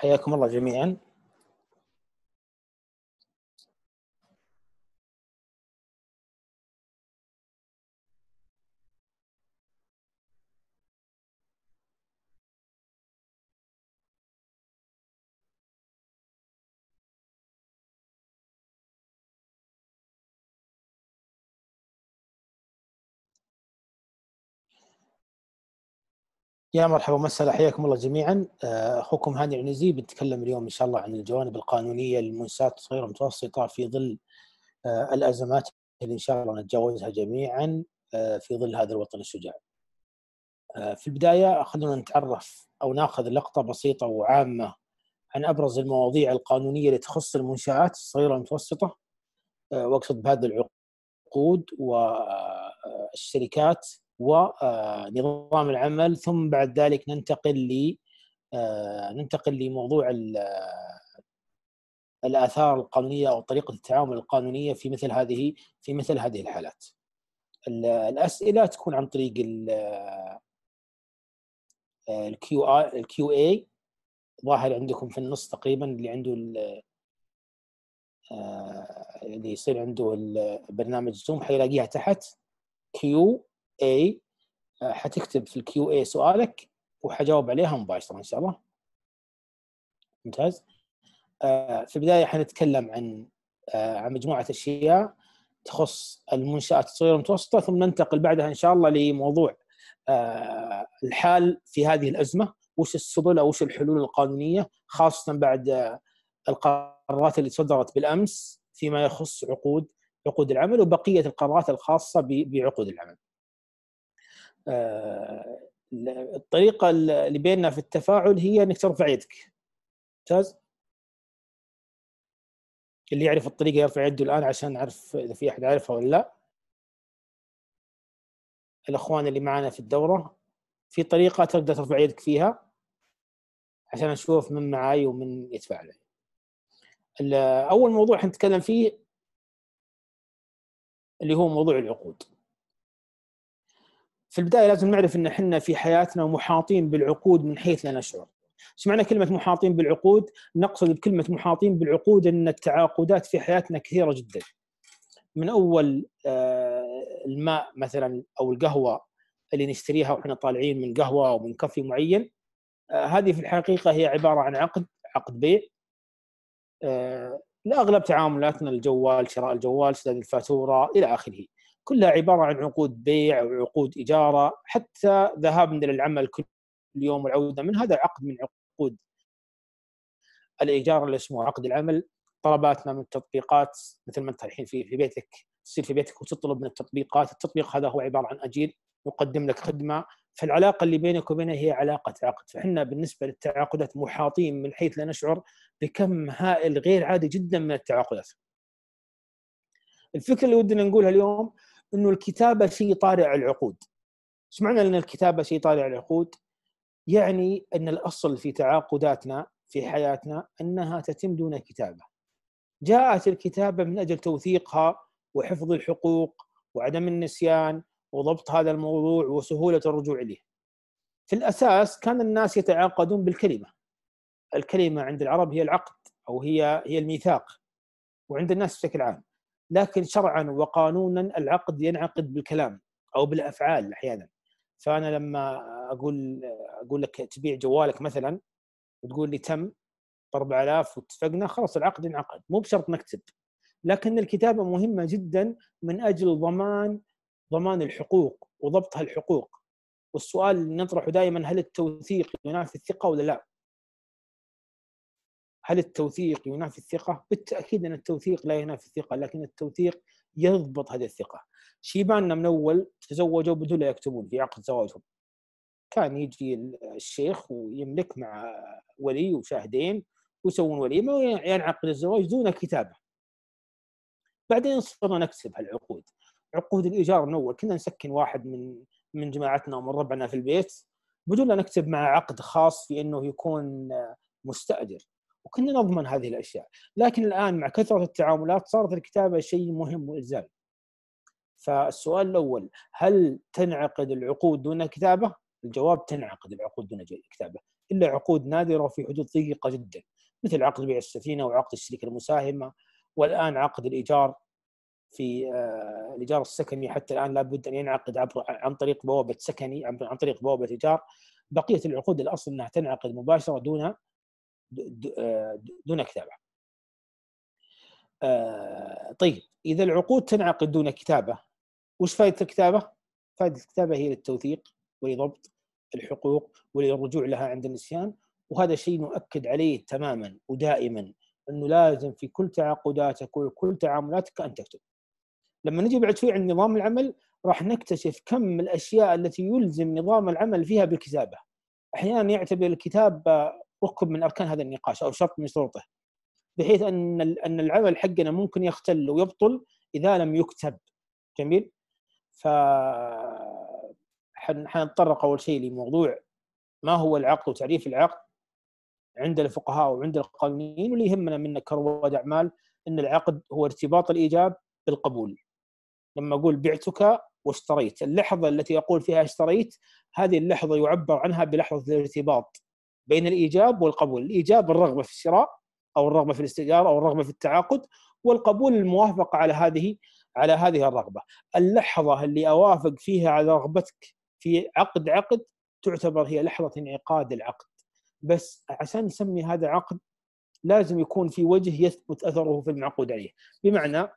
حياكم الله جميعا يا مرحبا ومسهلا حياكم الله جميعا آه، اخوكم هاني العنزي بنتكلم اليوم ان شاء الله عن الجوانب القانونيه للمنشات الصغيره والمتوسطه في ظل آه، الازمات اللي ان شاء الله نتجاوزها جميعا آه، في ظل هذا الوطن الشجاع. في البدايه خلونا نتعرف او ناخذ لقطه بسيطه وعامه عن ابرز المواضيع القانونيه اللي تخص المنشات الصغيره والمتوسطه واقصد بهذه العقود والشركات ونظام العمل ثم بعد ذلك ننتقل ل آه، ننتقل لموضوع الاثار القانونيه او طريقه التعامل القانونيه في مثل هذه في مثل هذه الحالات. الاسئله تكون عن طريق الكيو آه، الكيو اي إيه. ظاهر عندكم في النص تقريبا اللي عنده آه، اللي يصير عنده البرنامج زوم حيلاقيها تحت كيو A آه، حتكتب في الكيو اي سؤالك وحجاوب عليها مباشره ان شاء الله ممتاز آه، في البدايه حنتكلم عن آه، عن مجموعه اشياء تخص المنشات الصغيره والمتوسطه ثم ننتقل بعدها ان شاء الله لموضوع الحال في هذه الازمه وش السبل او وش الحلول القانونيه خاصه بعد القرارات اللي صدرت بالامس فيما يخص عقود عقود العمل وبقيه القرارات الخاصه بعقود العمل. آه، الطريقه اللي بيننا في التفاعل هي انك ترفع يدك ممتاز اللي يعرف الطريقه يرفع يده الان عشان نعرف اذا في احد عارفها ولا لا الاخوان اللي معنا في الدوره في طريقه تقدر ترفع يدك فيها عشان نشوف من معاي ومن يتفاعل اول موضوع حنتكلم فيه اللي هو موضوع العقود في البدايه لازم نعرف ان احنا في حياتنا محاطين بالعقود من حيث لا نشعر. ايش معنى كلمه محاطين بالعقود؟ نقصد بكلمه محاطين بالعقود ان التعاقدات في حياتنا كثيره جدا. من اول آه، الماء مثلا او القهوه اللي نشتريها واحنا طالعين من قهوه او من كافي معين آه، هذه في الحقيقه هي عباره عن عقد عقد بيع آه، لاغلب تعاملاتنا الجوال شراء الجوال سداد الفاتوره الى اخره كلها عباره عن عقود بيع وعقود اجاره حتى ذهابنا للعمل كل يوم والعوده من هذا عقد من عقود الايجار اللي اسمه عقد العمل طلباتنا من التطبيقات مثل ما انت الحين في في بيتك تصير في بيتك وتطلب من التطبيقات، التطبيق هذا هو عباره عن اجير يقدم لك خدمه فالعلاقه اللي بينك وبينه هي علاقه عقد، فاحنا بالنسبه للتعاقدات محاطين من حيث لا نشعر بكم هائل غير عادي جدا من التعاقدات. الفكره اللي ودنا نقولها اليوم انه الكتابه شيء طالع العقود. ايش معنى ان الكتابه شيء طالع العقود؟ يعني ان الاصل في تعاقداتنا في حياتنا انها تتم دون كتابه. جاءت الكتابه من اجل توثيقها وحفظ الحقوق وعدم النسيان وضبط هذا الموضوع وسهوله الرجوع اليه. في الاساس كان الناس يتعاقدون بالكلمه. الكلمه عند العرب هي العقد او هي هي الميثاق وعند الناس بشكل عام. لكن شرعا وقانونا العقد ينعقد بالكلام او بالافعال احيانا فانا لما اقول اقول لك تبيع جوالك مثلا وتقول لي تم ب 4000 واتفقنا خلاص العقد ينعقد مو بشرط نكتب لكن الكتابه مهمه جدا من اجل ضمان ضمان الحقوق وضبط هالحقوق والسؤال اللي نطرحه دائما هل التوثيق ينافي الثقه ولا لا؟ هل التوثيق ينافي الثقة؟ بالتأكيد أن التوثيق لا ينافي الثقة لكن التوثيق يضبط هذه الثقة شيباننا من أول تزوجوا بدون لا يكتبون في عقد زواجهم كان يجي الشيخ ويملك مع ولي وشاهدين ويسوون وليمة وينعقد الزواج دون كتابة بعدين صرنا نكتب هالعقود عقود الإيجار من أول كنا نسكن واحد من من جماعتنا ومن ربعنا في البيت بدون لا نكتب مع عقد خاص في أنه يكون مستأجر وكنا نضمن هذه الاشياء لكن الان مع كثره التعاملات صارت الكتابه شيء مهم والزام فالسؤال الاول هل تنعقد العقود دون كتابه الجواب تنعقد العقود دون كتابه الا عقود نادره في حدود ضيقه جدا مثل عقد بيع السفينه وعقد الشركه المساهمه والان عقد الايجار في آه، الايجار السكني حتى الان لابد ان ينعقد عبر عن طريق بوابه سكني عن طريق بوابه ايجار بقيه العقود الاصل انها تنعقد مباشره دون آه، دون كتابه آه، طيب اذا العقود تنعقد دون كتابه وش فائده الكتابه فائده الكتابه هي للتوثيق ولضبط الحقوق وللرجوع لها عند النسيان وهذا شيء نؤكد عليه تماما ودائما انه لازم في كل تعاقداتك وكل تعاملاتك ان تكتب. لما نجي بعد شوي عند نظام العمل راح نكتشف كم الاشياء التي يلزم نظام العمل فيها بالكتابه. احيانا يعتبر الكتابه ركن من اركان هذا النقاش او شرط من شروطه بحيث ان ان العمل حقنا ممكن يختل ويبطل اذا لم يكتب جميل ف حنتطرق اول شيء لموضوع ما هو العقد وتعريف العقد عند الفقهاء وعند القانونيين واللي يهمنا منا كرواد اعمال ان العقد هو ارتباط الايجاب بالقبول لما اقول بعتك واشتريت اللحظه التي اقول فيها اشتريت هذه اللحظه يعبر عنها بلحظه الارتباط بين الايجاب والقبول، الايجاب الرغبه في الشراء او الرغبه في الاستئجار او الرغبه في التعاقد والقبول الموافقه على هذه على هذه الرغبه، اللحظه اللي اوافق فيها على رغبتك في عقد عقد تعتبر هي لحظه انعقاد العقد. بس عشان نسمي هذا عقد لازم يكون في وجه يثبت اثره في المعقود عليه، بمعنى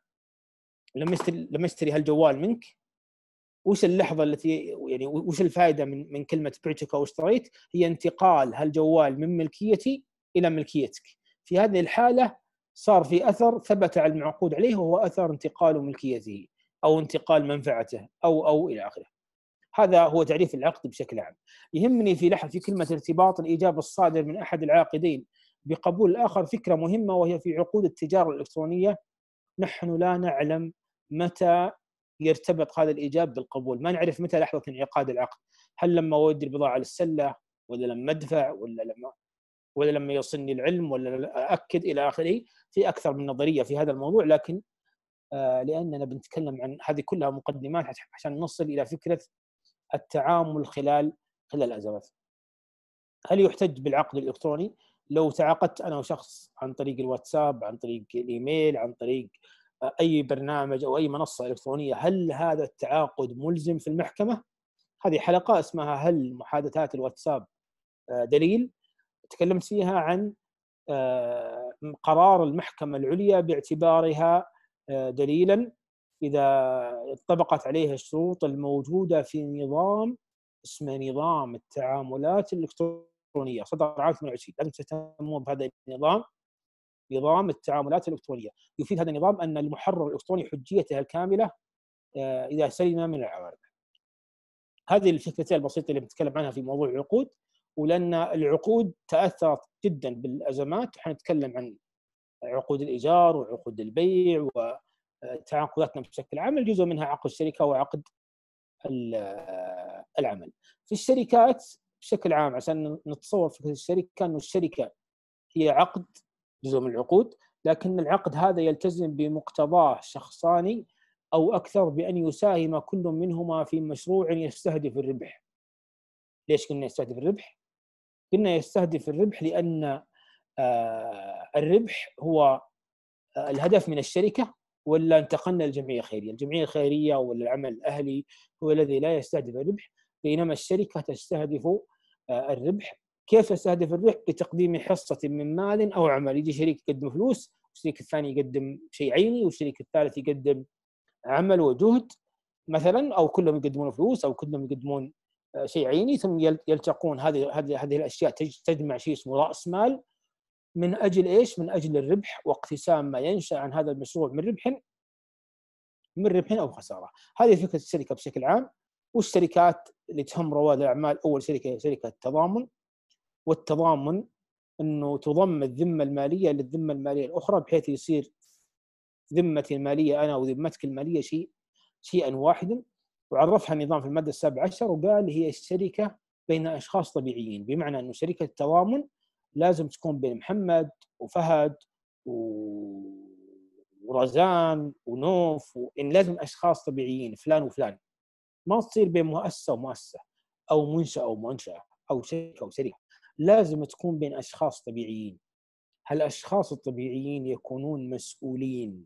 لما لما اشتري هالجوال منك وش اللحظه التي يعني وش الفائده من من كلمه بعتك او اشتريت؟ هي انتقال هالجوال من ملكيتي الى ملكيتك. في هذه الحاله صار في اثر ثبت على المعقود عليه وهو اثر انتقال ملكيته او انتقال منفعته او او الى اخره. هذا هو تعريف العقد بشكل عام. يهمني في لحظه في كلمه ارتباط الايجاب الصادر من احد العاقدين بقبول الاخر فكره مهمه وهي في عقود التجاره الالكترونيه نحن لا نعلم متى يرتبط هذا الايجاب بالقبول ما نعرف متى لحظه انعقاد العقد هل لما اودي البضاعه للسله ولا لما ادفع ولا لما ولا لما يوصلني العلم ولا اكد الى اخره في اكثر من نظريه في هذا الموضوع لكن آه لاننا بنتكلم عن هذه كلها مقدمات عشان نصل الى فكره التعامل خلال خلال الازمات. هل يحتج بالعقد الالكتروني؟ لو تعاقدت انا وشخص عن طريق الواتساب، عن طريق الايميل، عن طريق اي برنامج او اي منصه الكترونيه هل هذا التعاقد ملزم في المحكمه؟ هذه حلقه اسمها هل محادثات الواتساب آه، دليل؟ تكلمت فيها عن آه، قرار المحكمه العليا باعتبارها آه، دليلا اذا طبقت عليها الشروط الموجوده في نظام اسمه نظام التعاملات الالكترونيه صدر عام 28 لازم تهتمون بهذا النظام نظام التعاملات الالكترونيه، يفيد هذا النظام ان المحرر الالكتروني حجيته الكامله آه، اذا سلم من العوارض. هذه الفكرتين البسيطه اللي بنتكلم عنها في موضوع العقود ولان العقود تاثرت جدا بالازمات حنتكلم عن عقود الايجار وعقود البيع وتعاقداتنا بشكل عام الجزء منها عقد الشركه وعقد آه، العمل. في الشركات بشكل عام عشان نتصور فكره الشركه انه الشركه هي عقد جزء من العقود لكن العقد هذا يلتزم بمقتضاه شخصاني او اكثر بان يساهم كل منهما في مشروع يستهدف الربح. ليش قلنا يستهدف الربح؟ قلنا يستهدف الربح لان آه، الربح هو آه، الهدف من الشركه ولا انتقلنا للجمعيه الخيريه، الجمعيه الخيريه ولا العمل الاهلي هو الذي لا يستهدف الربح بينما الشركه تستهدف آه، الربح كيف استهدف الربح بتقديم حصه من مال او عمل يجي شريك يقدم فلوس والشريك الثاني يقدم شيء عيني والشريك الثالث يقدم عمل وجهد مثلا او كلهم يقدمون فلوس او كلهم يقدمون آه، شيء عيني ثم يلتقون هذه هذه هذه الاشياء تجمع شيء اسمه راس مال من اجل ايش؟ من اجل الربح واقتسام ما ينشا عن هذا المشروع من ربح من ربح او خساره. هذه فكره الشركه بشكل عام والشركات اللي تهم رواد الاعمال اول شركه هي شركه تضامن والتضامن انه تضم الذمه الماليه للذمه الماليه الاخرى بحيث يصير ذمتي الماليه انا وذمتك الماليه شيء شيئا واحدا وعرفها النظام في الماده السابعة عشر وقال هي الشركه بين اشخاص طبيعيين بمعنى انه شركه التضامن لازم تكون بين محمد وفهد و... ورزان ونوف و... يعني لازم اشخاص طبيعيين فلان وفلان ما تصير بين مؤسسه ومؤسسه او منشاه ومنشاه او شركه وشركه لازم تكون بين اشخاص طبيعيين هالاشخاص الطبيعيين يكونون مسؤولين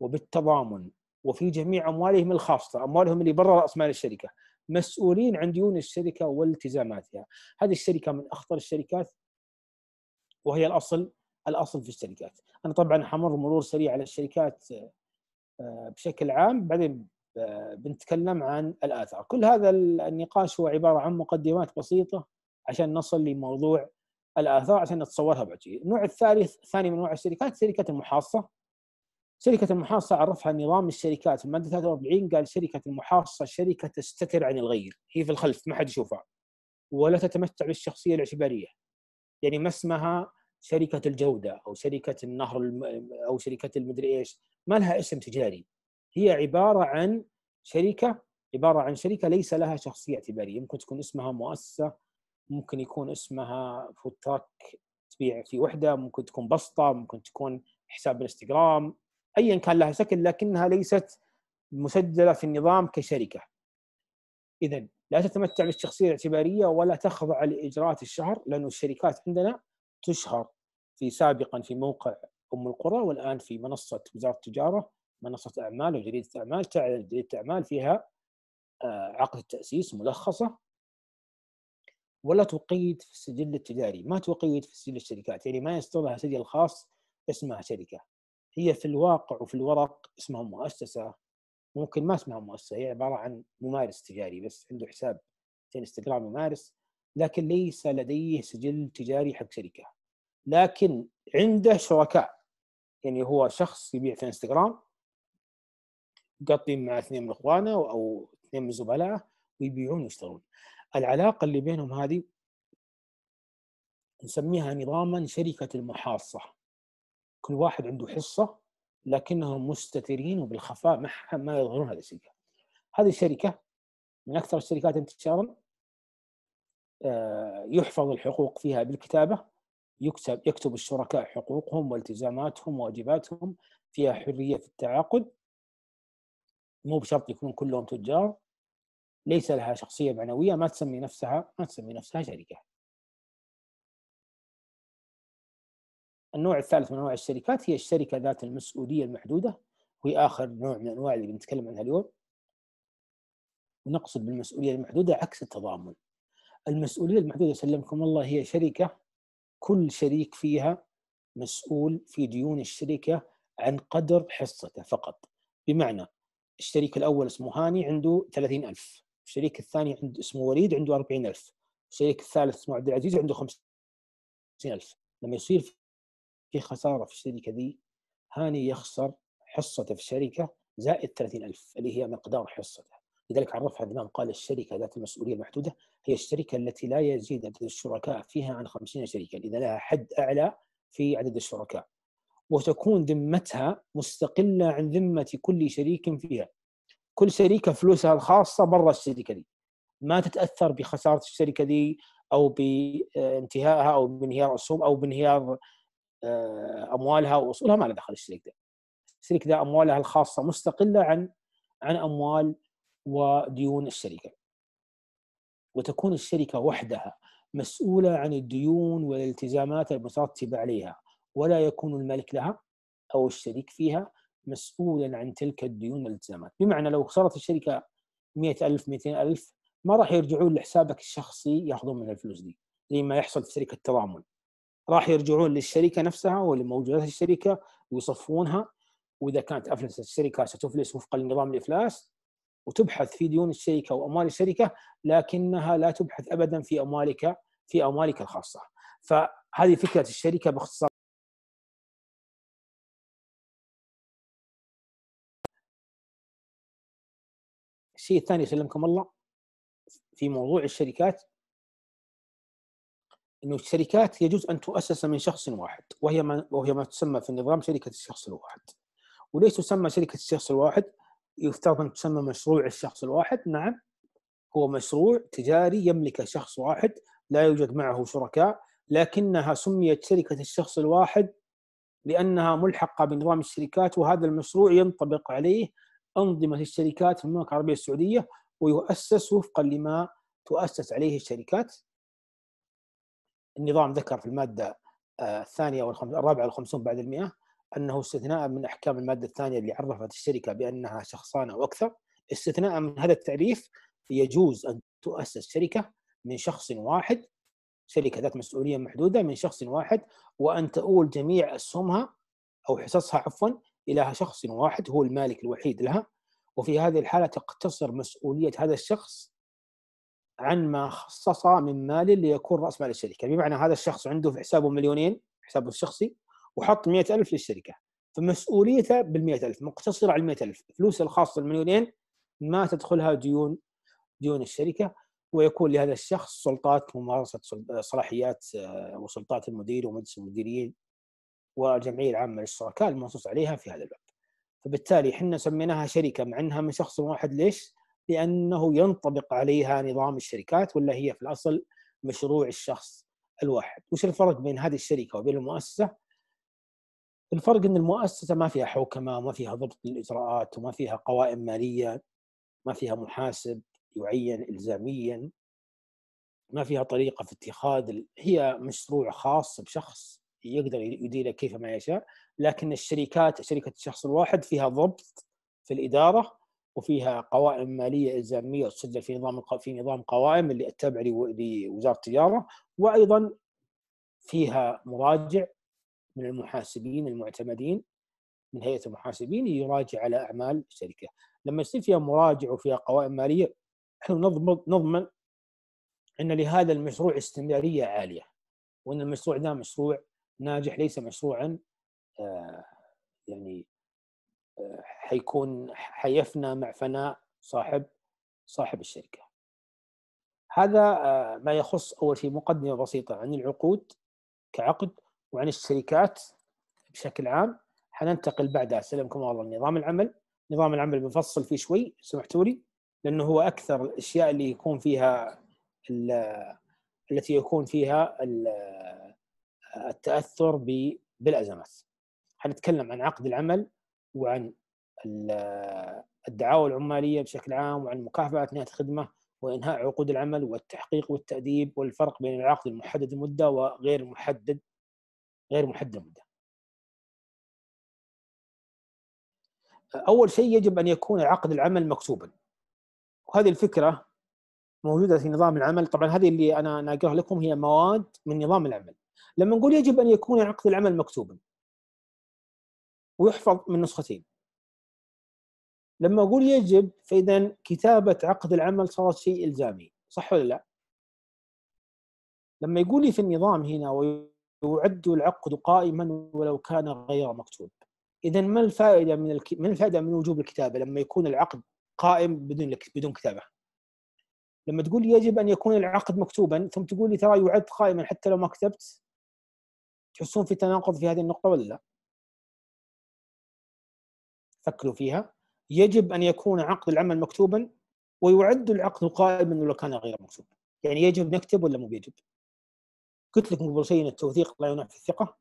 وبالتضامن وفي جميع اموالهم الخاصه اموالهم اللي برا راس مال الشركه مسؤولين عن ديون الشركه والتزاماتها هذه الشركه من اخطر الشركات وهي الاصل الاصل في الشركات انا طبعا حمر مرور سريع على الشركات آه، بشكل عام بعدين آه، بنتكلم عن الاثار كل هذا النقاش هو عباره عن مقدمات بسيطه عشان نصل لموضوع الاثار عشان نتصورها بعد شيء. النوع الثالث ثاني من انواع الشركات شركه المحاصه. شركه المحاصه عرفها نظام الشركات في الماده 43 قال شركه المحاصه شركه تستتر عن الغير، هي في الخلف ما حد يشوفها. ولا تتمتع بالشخصيه الاعتباريه. يعني ما اسمها شركه الجوده او شركه النهر الم... او شركه المدري ايش، ما لها اسم تجاري. هي عباره عن شركه عباره عن شركه ليس لها شخصيه اعتباريه، يمكن تكون اسمها مؤسسه ممكن يكون اسمها فود تراك تبيع في وحده ممكن تكون بسطه ممكن تكون حساب انستغرام ايا كان لها شكل لكنها ليست مسجله في النظام كشركه اذا لا تتمتع بالشخصيه الاعتباريه ولا تخضع لاجراءات الشهر لانه الشركات عندنا تشهر في سابقا في موقع ام القرى والان في منصه وزاره التجاره منصه اعمال وجريده اعمال تعلن جريده اعمال فيها آه، عقد التاسيس ملخصه ولا تقيد في السجل التجاري ما تقيد في سجل الشركات يعني ما يصدر لها سجل خاص اسمها شركة هي في الواقع وفي الورق اسمها مؤسسة ممكن ما اسمها مؤسسة هي عبارة عن ممارس تجاري بس عنده حساب في انستغرام ممارس لكن ليس لديه سجل تجاري حق شركة لكن عنده شركاء يعني هو شخص يبيع في انستغرام قطين مع اثنين من اخوانه او اثنين من زملائه ويبيعون ويشترون العلاقة اللي بينهم هذه نسميها نظاما شركة المحاصة كل واحد عنده حصة لكنهم مستترين وبالخفاء ما ما يظهرون هذه الشركة هذه الشركة من أكثر الشركات انتشارا آه، يحفظ الحقوق فيها بالكتابة يكتب يكتب الشركاء حقوقهم والتزاماتهم وواجباتهم فيها حرية في التعاقد مو بشرط يكون كلهم تجار ليس لها شخصية معنوية ما تسمي نفسها ما تسمي نفسها شركة النوع الثالث من أنواع الشركات هي الشركة ذات المسؤولية المحدودة وهي آخر نوع من أنواع اللي بنتكلم عنها اليوم نقصد بالمسؤولية المحدودة عكس التضامن المسؤولية المحدودة سلمكم الله هي شركة كل شريك فيها مسؤول في ديون الشركة عن قدر حصته فقط بمعنى الشريك الأول اسمه هاني عنده 30000 الشريك الثاني عند اسمه وليد عنده 40000 الشريك الثالث اسمه عبد العزيز عنده 50000 لما يصير في خساره في الشركه ذي هاني يخسر حصته في الشركه زائد 30000 اللي هي مقدار حصته لذلك عرفها عدنان قال الشركة ذات المسؤولية المحدودة هي الشركة التي لا يزيد عدد الشركاء فيها عن 50 شريكا إذا لها حد أعلى في عدد الشركاء وتكون ذمتها مستقلة عن ذمة كل شريك فيها كل شركه فلوسها الخاصه برا الشركه دي ما تتاثر بخساره الشركه دي او بانتهائها او بانهيار اسهم او بانهيار آه، اموالها واصولها ما لها دخل الشريك ده. الشريك ده اموالها الخاصه مستقله عن عن اموال وديون الشركه. وتكون الشركه وحدها مسؤوله عن الديون والالتزامات المترتبه عليها ولا يكون الملك لها او الشريك فيها مسؤولا عن تلك الديون الالتزامات بمعنى لو خسرت الشركة 100000 200000 ما راح يرجعون لحسابك الشخصي ياخذون من الفلوس دي زي ما يحصل في شركة التضامن راح يرجعون للشركة نفسها ولموجودات الشركة ويصفونها وإذا كانت أفلست الشركة ستفلس وفق النظام الإفلاس وتبحث في ديون الشركة وأموال الشركة لكنها لا تبحث أبدا في أموالك في أموالك الخاصة فهذه فكرة الشركة باختصار الشيء الثاني سلمكم الله في موضوع الشركات انه الشركات يجوز ان تؤسس من شخص واحد وهي ما وهي ما تسمى في النظام شركه الشخص الواحد وليس تسمى شركه الشخص الواحد؟ يفترض ان تسمى مشروع الشخص الواحد نعم هو مشروع تجاري يملكه شخص واحد لا يوجد معه شركاء لكنها سميت شركه الشخص الواحد لانها ملحقه بنظام الشركات وهذا المشروع ينطبق عليه أنظمة الشركات في المملكة العربية السعودية ويؤسس وفقا لما تؤسس عليه الشركات النظام ذكر في المادة آه، الثانية الرابعة والخمسون بعد المئة أنه استثناء من أحكام المادة الثانية اللي عرفت الشركة بأنها شخصان أو أكثر استثناء من هذا التعريف يجوز أن تؤسس شركة من شخص واحد شركة ذات مسؤولية محدودة من شخص واحد وأن تؤول جميع أسهمها أو حصصها عفوا إلى شخص واحد هو المالك الوحيد لها وفي هذه الحالة تقتصر مسؤولية هذا الشخص عن ما خصص من مال ليكون رأس مال الشركة بمعنى هذا الشخص عنده في حسابه مليونين حسابه الشخصي وحط مئة ألف للشركة فمسؤوليته بالمئة ألف مقتصرة على المئة ألف فلوس الخاصة المليونين ما تدخلها ديون ديون الشركة ويكون لهذا الشخص سلطات ممارسة صلاحيات آه، وسلطات المدير ومجلس المديرين والجمعيه العامه للشركاء المنصوص عليها في هذا الباب. فبالتالي احنا سميناها شركه مع انها من شخص واحد ليش؟ لانه ينطبق عليها نظام الشركات ولا هي في الاصل مشروع الشخص الواحد. وش الفرق بين هذه الشركه وبين المؤسسه؟ الفرق ان المؤسسه ما فيها حوكمه وما فيها ضبط للاجراءات وما فيها قوائم ماليه ما فيها محاسب يعين الزاميا ما فيها طريقه في اتخاذ هي مشروع خاص بشخص يقدر يديره كيف ما يشاء لكن الشركات شركه الشخص الواحد فيها ضبط في الاداره وفيها قوائم ماليه الزاميه تسجل في نظام في نظام قوائم اللي التابع لوزاره التجاره وايضا فيها مراجع من المحاسبين المعتمدين من هيئه المحاسبين يراجع على اعمال الشركه لما يصير فيها مراجع وفيها قوائم ماليه نحن نضمن ان لهذا المشروع استمراريه عاليه وان المشروع ذا مشروع ناجح ليس مشروعا آه، يعني آه، حيكون حيفنى مع فناء صاحب صاحب الشركه. هذا آه، ما يخص اول شيء مقدمه بسيطه عن العقود كعقد وعن الشركات بشكل عام حننتقل بعدها سلمكم الله لنظام العمل، نظام العمل بنفصل فيه شوي سمحتوا لي لانه هو اكثر الاشياء اللي يكون فيها التي يكون فيها التاثر بالازمات. حنتكلم عن عقد العمل وعن الدعاوى العماليه بشكل عام وعن مكافاه نهايه الخدمه وانهاء عقود العمل والتحقيق والتاديب والفرق بين العقد المحدد المده وغير المحدد غير محدد المده. اول شيء يجب ان يكون عقد العمل مكتوبا. وهذه الفكره موجوده في نظام العمل، طبعا هذه اللي انا ناقلها لكم هي مواد من نظام العمل. لما نقول يجب ان يكون عقد العمل مكتوبا ويحفظ من نسختين لما اقول يجب فاذا كتابه عقد العمل صارت شيء الزامي صح ولا لا؟ لما يقول لي في النظام هنا ويعد العقد قائما ولو كان غير مكتوب اذا ما الفائده من الك... ما الفائده من وجوب الكتابه لما يكون العقد قائم بدون لك... بدون كتابه لما تقول لي يجب ان يكون العقد مكتوبا ثم تقول لي ترى يعد قائما حتى لو ما كتبت تحسون في تناقض في هذه النقطه ولا لا؟ فكروا فيها يجب ان يكون عقد العمل مكتوبا ويعد العقد قائما ولو كان غير مكتوب يعني يجب نكتب ولا مو بيجب؟ قلت لكم قبل شيء ان التوثيق لا ينافي الثقه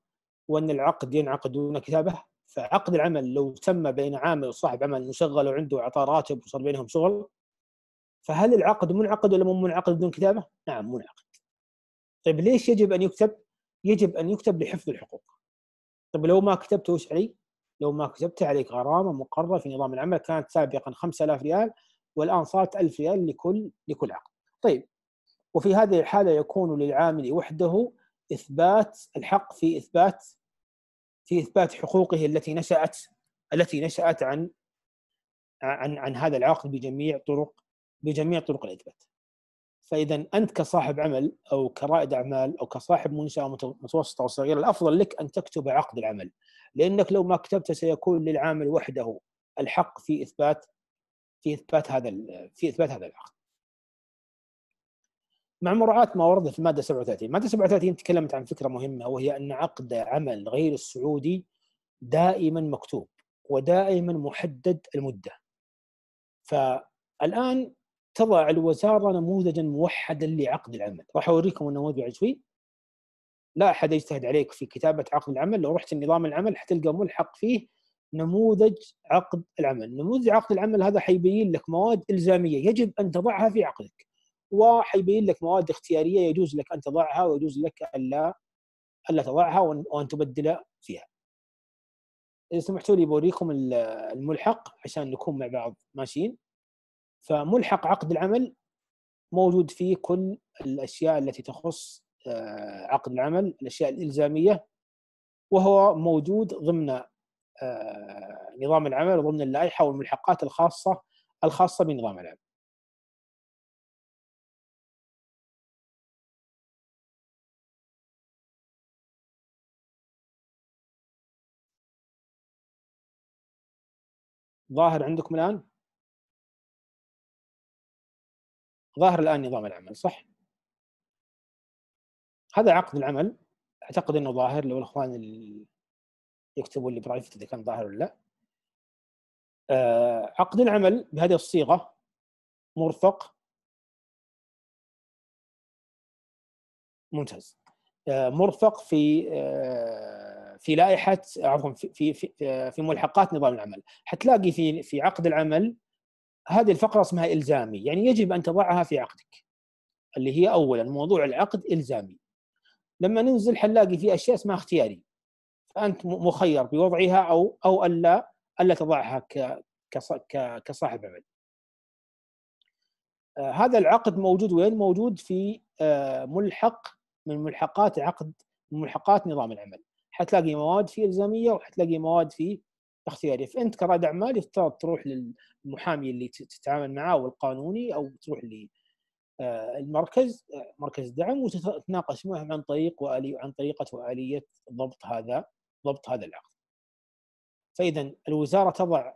وان العقد ينعقد دون كتابه فعقد العمل لو تم بين عامل وصاحب عمل مشغل وعنده اعطاه راتب وصار بينهم شغل فهل العقد منعقد ولا مو منعقد بدون كتابه؟ نعم منعقد. طيب ليش يجب ان يكتب؟ يجب ان يكتب لحفظ الحقوق. طيب لو ما كتبته وش علي؟ لو ما كتبته عليك غرامه مقرره في نظام العمل كانت سابقا 5000 ريال والان صارت 1000 ريال لكل لكل عقد. طيب وفي هذه الحاله يكون للعامل وحده اثبات الحق في اثبات في اثبات حقوقه التي نشات التي نشات عن عن عن هذا العقد بجميع طرق بجميع طرق الاثبات. فاذا انت كصاحب عمل او كرائد اعمال او كصاحب منشاه متوسطه او صغيره الافضل لك ان تكتب عقد العمل لانك لو ما كتبته سيكون للعامل وحده الحق في اثبات في اثبات هذا في اثبات هذا العقد. مع مراعاة ما ورد في المادة 37 المادة 37 تكلمت عن فكرة مهمة وهي أن عقد عمل غير السعودي دائما مكتوب ودائما محدد المدة فالآن تضع الوزاره نموذجا موحدا لعقد العمل راح اوريكم النموذج شوي لا احد يجتهد عليك في كتابه عقد العمل لو رحت نظام العمل حتلقى ملحق فيه نموذج عقد العمل نموذج عقد العمل هذا حيبين لك مواد الزاميه يجب ان تضعها في عقدك وحيبين لك مواد اختياريه يجوز لك ان تضعها ويجوز لك الا الا تضعها وان تبدل فيها اذا سمحتوا لي بوريكم الملحق عشان نكون مع بعض ماشيين فملحق عقد العمل موجود فيه كل الاشياء التي تخص آه، عقد العمل الاشياء الالزاميه وهو موجود ضمن آه، نظام العمل وضمن اللائحه والملحقات الخاصه الخاصه بنظام العمل. ظاهر عندكم الان؟ ظاهر الان نظام العمل صح؟ هذا عقد العمل اعتقد انه ظاهر لو الاخوان اللي يكتبوا لي برايفت اذا كان ظاهر ولا لا آه عقد العمل بهذه الصيغه مرفق ممتاز آه مرفق في آه في لائحه عفوا في في في, آه، في ملحقات نظام العمل حتلاقي في في عقد العمل هذه الفقره اسمها الزامي يعني يجب ان تضعها في عقدك اللي هي اولا موضوع العقد الزامي لما ننزل حنلاقي في اشياء اسمها اختياري فانت مخير بوضعها او او الا الا تضعها كصاحب عمل آه، هذا العقد موجود وين؟ موجود في آه، ملحق من ملحقات عقد ملحقات نظام العمل حتلاقي مواد فيه الزاميه وحتلاقي مواد فيه اختياريه فانت كرائد اعمال يفترض تروح للمحامي اللي تتعامل معاه والقانوني او تروح ل آه، المركز آه، مركز دعم وتتناقش معهم عن طريق وآلي عن طريقه واليه ضبط هذا ضبط هذا العقد. فاذا الوزاره تضع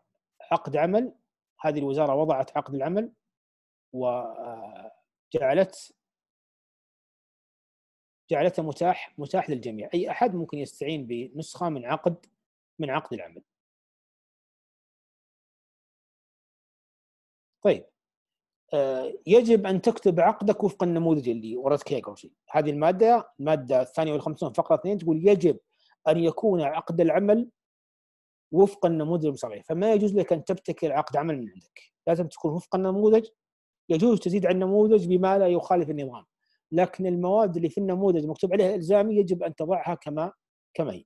عقد عمل هذه الوزاره وضعت عقد العمل وجعلت آه، جعلته متاح متاح للجميع اي احد ممكن يستعين بنسخه من عقد من عقد العمل طيب آه، يجب ان تكتب عقدك وفق النموذج اللي وردك اياه قبل شيء هذه الماده الماده الثانيه والخمسون فقره 2 تقول يجب ان يكون عقد العمل وفق النموذج المصري فما يجوز لك ان تبتكر عقد عمل من عندك لازم تكون وفق النموذج يجوز تزيد عن النموذج بما لا يخالف النظام لكن المواد اللي في النموذج مكتوب عليها الزامي يجب ان تضعها كما كما هي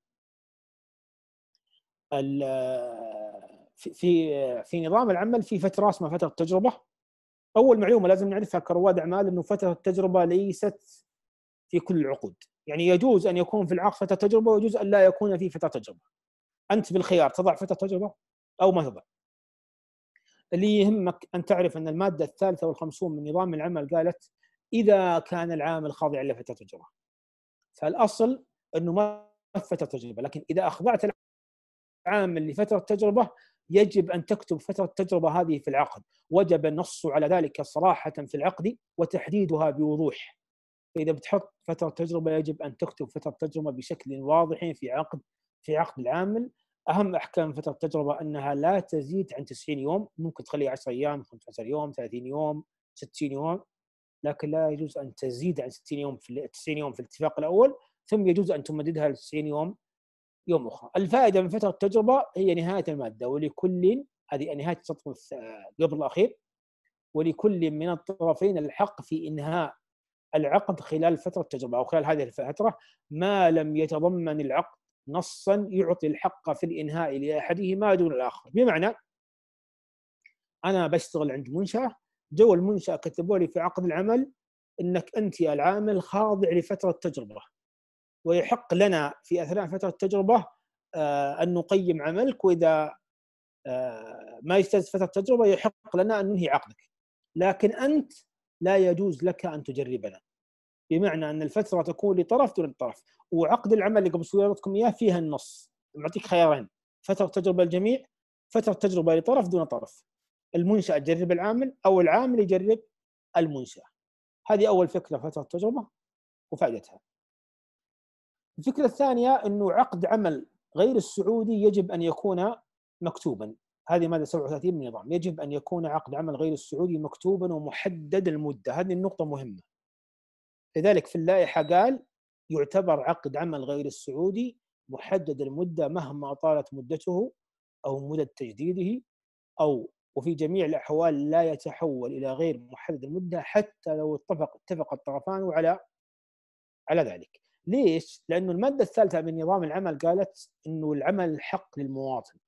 في في نظام العمل في فتره اسمها فتره تجربه اول معلومه لازم نعرفها كرواد اعمال انه فتره التجربه ليست في كل العقود يعني يجوز ان يكون في العقد فتره تجربه ويجوز ان لا يكون في فتره تجربه انت بالخيار تضع فتره تجربه او ما تضع اللي يهمك ان تعرف ان الماده الثالثه والخمسون من نظام العمل قالت اذا كان العامل خاضع لفتره تجربه فالاصل انه ما فتره تجربه لكن اذا اخضعت العامل لفتره تجربه يجب ان تكتب فتره التجربه هذه في العقد، وجب النص على ذلك صراحه في العقد وتحديدها بوضوح. فاذا بتحط فتره تجربه يجب ان تكتب فتره تجربه بشكل واضح في عقد في عقد العامل، اهم احكام فتره التجربه انها لا تزيد عن 90 يوم، ممكن تخليها 10 ايام، 15 يوم، 30 يوم، 60 يوم، لكن لا يجوز ان تزيد عن 60 يوم في 90 يوم في الاتفاق الاول، ثم يجوز ان تمددها ل 90 يوم يوم اخرى الفائده من فتره التجربه هي نهايه الماده ولكل هذه نهايه السطر قبل الاخير ولكل من الطرفين الحق في انهاء العقد خلال فتره التجربه او خلال هذه الفتره ما لم يتضمن العقد نصا يعطي الحق في الانهاء لاحدهما دون الاخر بمعنى انا بشتغل عند منشاه جو المنشاه كتبوا لي في عقد العمل انك انت يا العامل خاضع لفتره تجربه ويحق لنا في اثناء فتره التجربه آه، ان نقيم عملك واذا آه، ما يجتاز فتره التجربه يحق لنا ان ننهي عقدك لكن انت لا يجوز لك ان تجربنا بمعنى ان الفتره تكون لطرف دون طرف وعقد العمل اللي قبل شوي اعطيتكم اياه فيها النص معطيك خيارين فتره تجربه للجميع فتره تجربه لطرف دون طرف المنشاه تجرب العامل او العامل يجرب المنشاه هذه اول فكره فتره التجربه وفائدتها الفكره الثانيه انه عقد عمل غير السعودي يجب ان يكون مكتوبا هذه ماده 37 من النظام يجب ان يكون عقد عمل غير السعودي مكتوبا ومحدد المده هذه النقطه مهمه لذلك في اللائحه قال يعتبر عقد عمل غير السعودي محدد المده مهما طالت مدته او مدة تجديده او وفي جميع الاحوال لا يتحول الى غير محدد المده حتى لو اتفق اتفق الطرفان على على ذلك ليش؟ لانه الماده الثالثه من نظام العمل قالت انه العمل حق للمواطن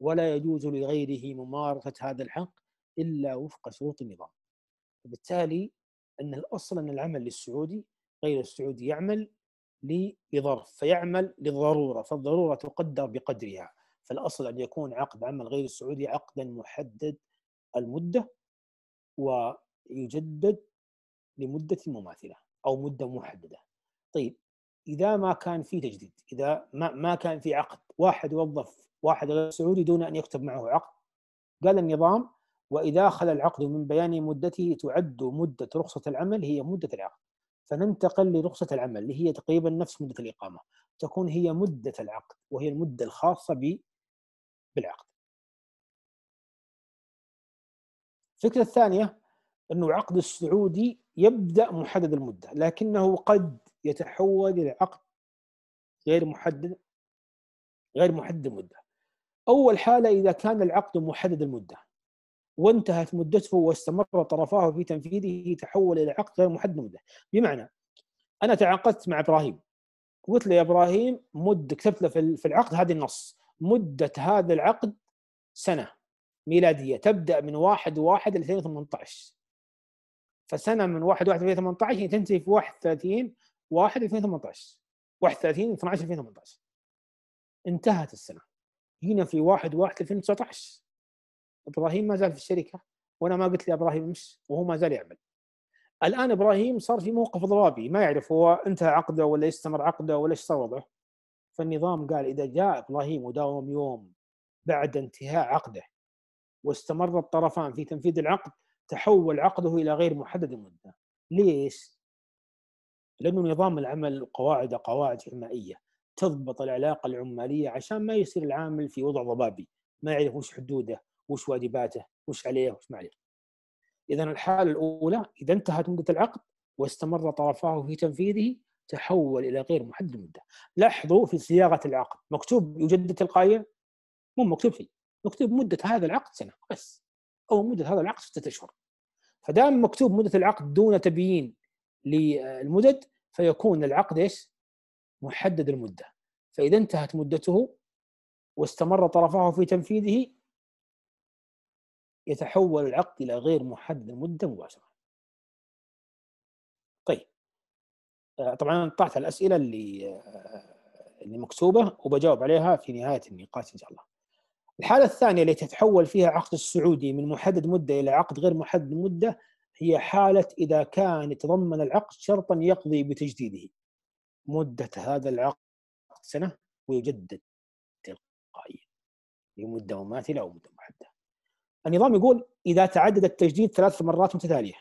ولا يجوز لغيره ممارسه هذا الحق الا وفق شروط النظام وبالتالي ان الاصل ان العمل للسعودي غير السعودي يعمل لظرف فيعمل للضروره فالضروره تقدر بقدرها فالاصل ان يكون عقد عمل غير السعودي عقدا محدد المده ويجدد لمده مماثله او مده محدده. طيب اذا ما كان في تجديد، اذا ما ما كان في عقد، واحد وظف واحد غير سعودي دون ان يكتب معه عقد. قال النظام: واذا خلى العقد من بيان مدته تعد مده رخصه العمل هي مده العقد. فننتقل لرخصه العمل اللي هي تقريبا نفس مده الاقامه، تكون هي مده العقد وهي المده الخاصه ب بالعقد. الفكره الثانيه انه عقد السعودي يبدا محدد المده لكنه قد يتحول الى عقد غير محدد غير محدد المده اول حاله اذا كان العقد محدد المده وانتهت مدته واستمر طرفاه في تنفيذه تحول الى عقد غير محدد المده بمعنى انا تعاقدت مع ابراهيم قلت له يا ابراهيم مد كتبت له في العقد هذا النص مده هذا العقد سنه ميلاديه تبدا من 1 1 2018 فسنه من 1 1 2018 هي تنتهي في 31 1 2018 31 12 2018 انتهت السنه هنا في 1 1 2019 ابراهيم ما زال في الشركه وانا ما قلت لابراهيم امس وهو ما زال يعمل الان ابراهيم صار في موقف ضبابي ما يعرف هو انتهى عقده ولا يستمر عقده ولا ايش صار وضعه فالنظام قال اذا جاء ابراهيم وداوم يوم بعد انتهاء عقده واستمر الطرفان في تنفيذ العقد تحول عقده الى غير محدد المده ليش لانه نظام العمل قواعده قواعد حمائيه تضبط العلاقه العماليه عشان ما يصير العامل في وضع ضبابي ما يعرف وش حدوده وش واجباته وش عليه وش ما عليه اذا الحاله الاولى اذا انتهت مده العقد واستمر طرفاه في تنفيذه تحول الى غير محدد المده لاحظوا في صياغه العقد مكتوب يجدد تلقائيا مو مكتوب فيه مكتوب مده هذا العقد سنه بس او مده هذا العقد سته اشهر فدام مكتوب مده العقد دون تبيين للمدد فيكون العقد ايش؟ محدد المده فاذا انتهت مدته واستمر طرفاه في تنفيذه يتحول العقد الى غير محدد المده مباشره طيب آه، طبعا انا قطعت الاسئله اللي آه، اللي مكتوبه وبجاوب عليها في نهايه النقاش ان شاء الله الحالة الثانية التي تتحول فيها عقد السعودي من محدد مدة إلى عقد غير محدد مدة هي حالة إذا كان يتضمن العقد شرطا يقضي بتجديده مدة هذا العقد سنة ويجدد تلقائيا لمدة مماثلة أو مدة محددة النظام يقول إذا تعدد التجديد ثلاث مرات متتالية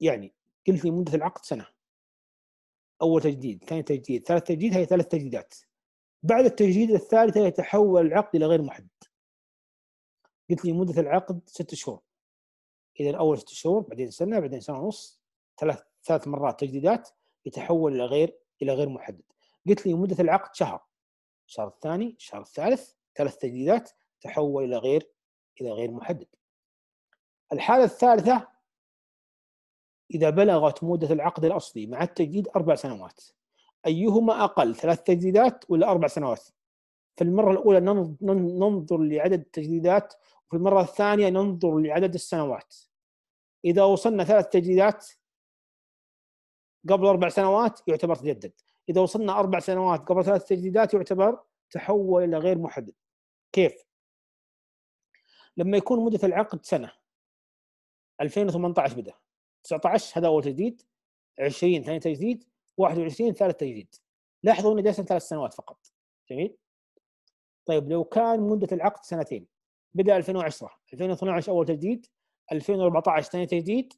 يعني قلت لي مدة العقد سنة أول تجديد ثاني تجديد ثالث تجديد هي ثلاث تجديدات بعد التجديد الثالثة يتحول العقد إلى غير محدد قلت لي مده العقد ست شهور اذا اول ست شهور بعدين سنه بعدين سنه ونص ثلاث ثلاث مرات تجديدات يتحول الى غير الى غير محدد قلت لي مده العقد شهر الشهر الثاني الشهر الثالث ثلاث تجديدات تحول الى غير الى غير محدد الحاله الثالثه اذا بلغت مده العقد الاصلي مع التجديد اربع سنوات ايهما اقل ثلاث تجديدات ولا اربع سنوات في المره الاولى ننظر لعدد التجديدات في المرة الثانية ننظر لعدد السنوات إذا وصلنا ثلاث تجديدات قبل أربع سنوات يعتبر تجدد إذا وصلنا أربع سنوات قبل ثلاث تجديدات يعتبر تحول إلى غير محدد كيف؟ لما يكون مدة العقد سنة 2018 بدأ 19 هذا أول تجديد 20 ثاني تجديد 21 ثالث تجديد لاحظوا أني جلسنا ثلاث سنوات فقط جميل؟ طيب لو كان مدة العقد سنتين بدا 2010 2012 اول تجديد 2014 ثاني تجديد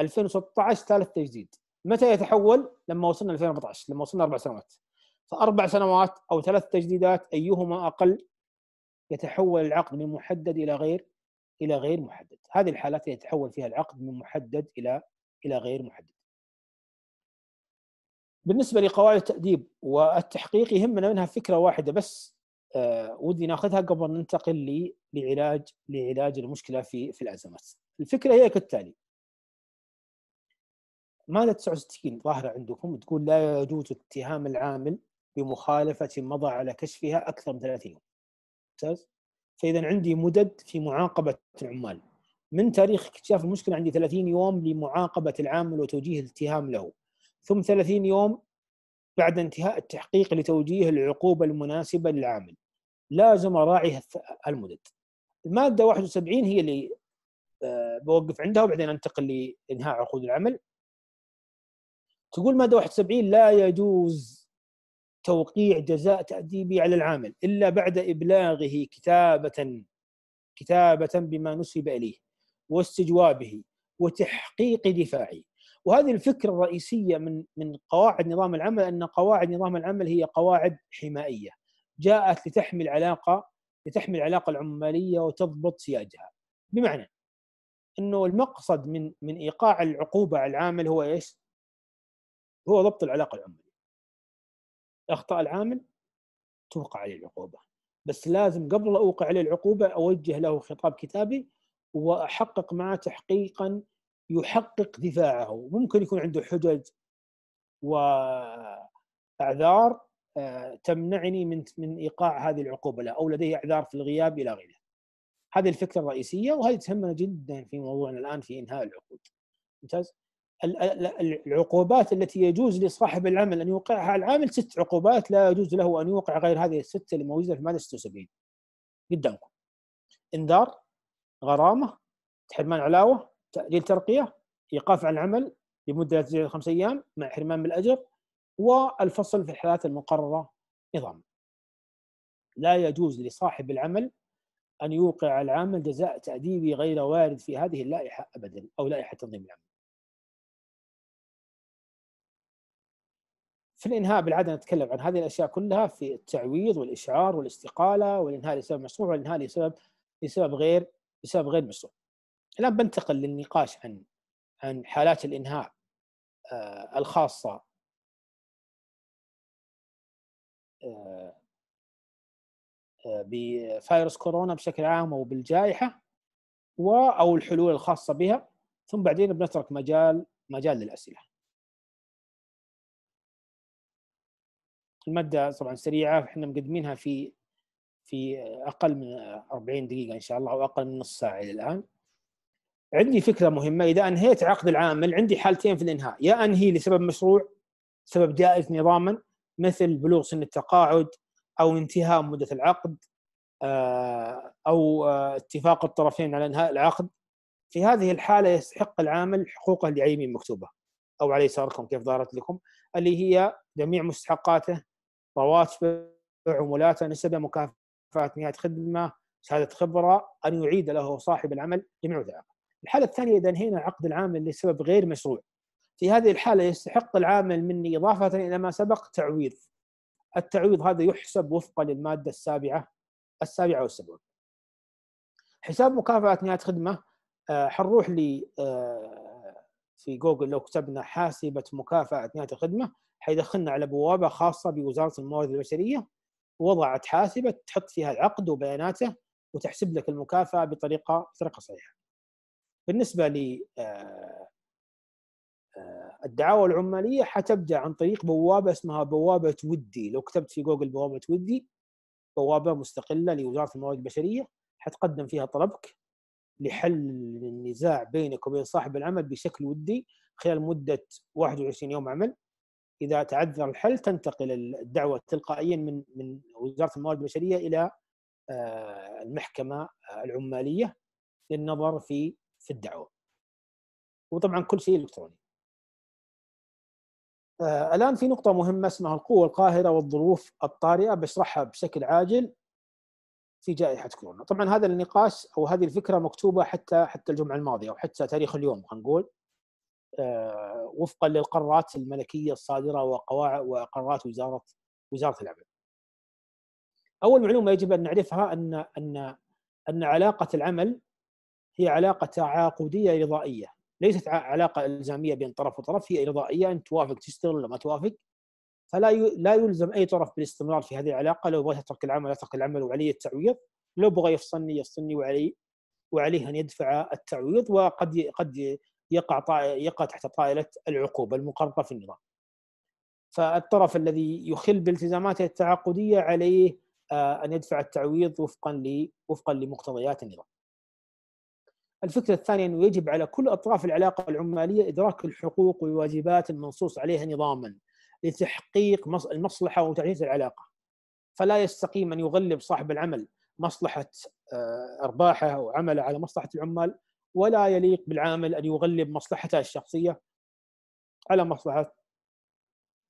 2016 ثالث تجديد متى يتحول لما وصلنا 2014 لما وصلنا اربع سنوات فاربع سنوات او ثلاث تجديدات ايهما اقل يتحول العقد من محدد الى غير الى غير محدد هذه الحالات يتحول فيها العقد من محدد الى الى غير محدد بالنسبه لقواعد التاديب والتحقيق يهمنا منها فكره واحده بس آه، ودي ناخذها قبل ننتقل لعلاج لعلاج المشكله في في الازمات. الفكره هي كالتالي ماده 69 ظاهره عندكم تقول لا يجوز اتهام العامل بمخالفه مضى على كشفها اكثر من 30 يوم. ممتاز؟ فاذا عندي مدد في معاقبه العمال من تاريخ اكتشاف المشكله عندي 30 يوم لمعاقبه العامل وتوجيه الاتهام له ثم 30 يوم بعد انتهاء التحقيق لتوجيه العقوبه المناسبه للعامل لازم اراعي هالمدد الماده 71 هي اللي آه، بوقف عندها وبعدين انتقل لانهاء عقود العمل تقول ماده 71 لا يجوز توقيع جزاء تاديبي على العامل الا بعد ابلاغه كتابه كتابه بما نسب اليه واستجوابه وتحقيق دفاعه وهذه الفكره الرئيسيه من من قواعد نظام العمل ان قواعد نظام العمل هي قواعد حمائيه جاءت لتحمي العلاقه لتحمي العلاقه العماليه وتضبط سياجها بمعنى انه المقصد من من ايقاع العقوبه على العامل هو ايش؟ هو ضبط العلاقه العماليه اخطا العامل توقع عليه العقوبه بس لازم قبل اوقع عليه العقوبه اوجه له خطاب كتابي واحقق معه تحقيقا يحقق دفاعه ممكن يكون عنده حجج واعذار آه، تمنعني من من ايقاع هذه العقوبه له او لديه اعذار في الغياب الى غيره. هذه الفكره الرئيسيه وهذه تهمنا جدا في موضوعنا الان في انهاء العقود. ممتاز؟ العقوبات التي يجوز لصاحب العمل ان يوقعها العامل ست عقوبات لا يجوز له ان يوقع غير هذه السته الموجوده في الماده 76 قدامكم. انذار، غرامه، حرمان علاوه، تاجيل ترقيه، ايقاف عن العمل لمده لا تزيد خمس ايام مع حرمان من الاجر، والفصل في الحالات المقررة نظام لا يجوز لصاحب العمل أن يوقع العامل جزاء تأديبي غير وارد في هذه اللائحة أبدا أو لائحة تنظيم العمل في الإنهاء بالعادة نتكلم عن هذه الأشياء كلها في التعويض والإشعار والاستقالة والإنهاء لسبب مشروع والإنهاء لسبب لسبب غير لسبب غير مشروع الآن بنتقل للنقاش عن عن حالات الإنهاء آه، الخاصة آه، آه، بفيروس كورونا بشكل عام او بالجائحه و او الحلول الخاصه بها ثم بعدين بنترك مجال مجال للاسئله. الماده طبعا سريعه احنا مقدمينها في في اقل من 40 دقيقه ان شاء الله او اقل من نص ساعه الى الان. عندي فكره مهمه اذا انهيت عقد العامل عندي حالتين في الانهاء، يا انهي لسبب مشروع سبب جائز نظاما مثل بلوغ سن التقاعد او انتهاء مده العقد آه، او آه، اتفاق الطرفين على انهاء العقد في هذه الحاله يستحق العامل حقوقه اللي على مكتوبه او على يساركم كيف ظهرت لكم اللي هي جميع مستحقاته رواتبه عمولاته نسبه مكافاه نهايه خدمه شهاده خبره ان يعيد له صاحب العمل جميع العقد الحاله الثانيه اذا انهينا عقد العامل لسبب غير مشروع في هذه الحالة يستحق العامل مني إضافة إلى ما سبق تعويض التعويض هذا يحسب وفقا للمادة السابعة السابعة والسبعون حساب مكافأة نهاية خدمة آه، حنروح لي آه، في جوجل لو كتبنا حاسبة مكافأة نهاية الخدمة حيدخلنا على بوابة خاصة بوزارة الموارد البشرية وضعت حاسبة تحط فيها العقد وبياناته وتحسب لك المكافأة بطريقة بطريقة صحيحة. بالنسبة ل آه، آه، الدعاوى العماليه حتبدا عن طريق بوابه اسمها بوابه ودي لو كتبت في جوجل بوابه ودي بوابه مستقله لوزاره الموارد البشريه حتقدم فيها طلبك لحل النزاع بينك وبين صاحب العمل بشكل ودي خلال مده 21 يوم عمل اذا تعذر الحل تنتقل الدعوه تلقائيا من من وزاره الموارد البشريه الى آه، المحكمه العماليه للنظر في في الدعوه وطبعا كل شيء الكتروني آه، الان في نقطه مهمه اسمها القوه القاهره والظروف الطارئه بشرحها بشكل عاجل في جائحه كورونا طبعا هذا النقاش او هذه الفكره مكتوبه حتى حتى الجمعه الماضيه او حتى تاريخ اليوم خلينا نقول آه، وفقا للقرارات الملكيه الصادره وقواعد وقرارات وزاره وزاره العمل. اول معلومه يجب ان نعرفها ان ان ان علاقه العمل هي علاقه تعاقديه رضائيه ليست علاقه الزاميه بين طرف وطرف هي رضائيه ان توافق تشتغل ولا ما توافق فلا لا يلزم اي طرف بالاستمرار في هذه العلاقه لو بغى اترك العمل اترك العمل وعلي التعويض لو بغى يفصلني يفصلني وعلي وعليه ان يدفع التعويض وقد قد يقع يقع تحت طائله العقوبه المقرره في النظام. فالطرف الذي يخل بالتزاماته التعاقديه عليه آه، ان يدفع التعويض وفقا وفقا لمقتضيات النظام. الفكرة الثانية أنه يجب على كل أطراف العلاقة العمالية إدراك الحقوق والواجبات المنصوص عليها نظاما لتحقيق المصلحة وتعزيز العلاقة فلا يستقيم أن يغلب صاحب العمل مصلحة آه، أرباحه وعمله على مصلحة العمال ولا يليق بالعامل أن يغلب مصلحته الشخصية على مصلحة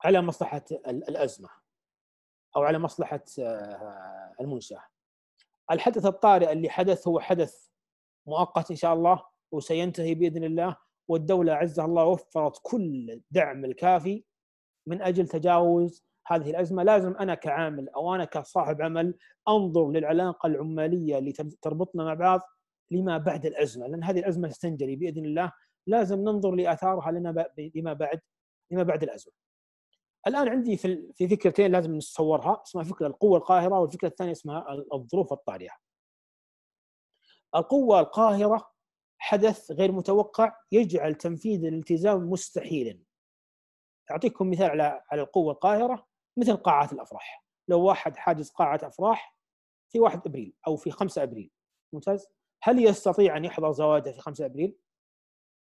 على مصلحة الأزمة أو على مصلحة آه، المنشأة الحدث الطارئ اللي حدث هو حدث مؤقت ان شاء الله وسينتهي باذن الله والدوله اعزها الله وفرت كل الدعم الكافي من اجل تجاوز هذه الازمه لازم انا كعامل او انا كصاحب عمل انظر للعلاقه العماليه اللي تربطنا مع بعض لما بعد الازمه لان هذه الازمه ستنجلي باذن الله لازم ننظر لاثارها لنا لما بعد لما بعد الازمه. الان عندي في في فكرتين لازم نتصورها اسمها فكره القوه القاهره والفكره الثانيه اسمها الظروف الطارئه. القوة القاهرة حدث غير متوقع يجعل تنفيذ الالتزام مستحيلا أعطيكم مثال على على القوة القاهرة مثل قاعات الأفراح لو واحد حاجز قاعة أفراح في 1 أبريل أو في 5 أبريل ممتاز هل يستطيع أن يحضر زواجه في 5 أبريل؟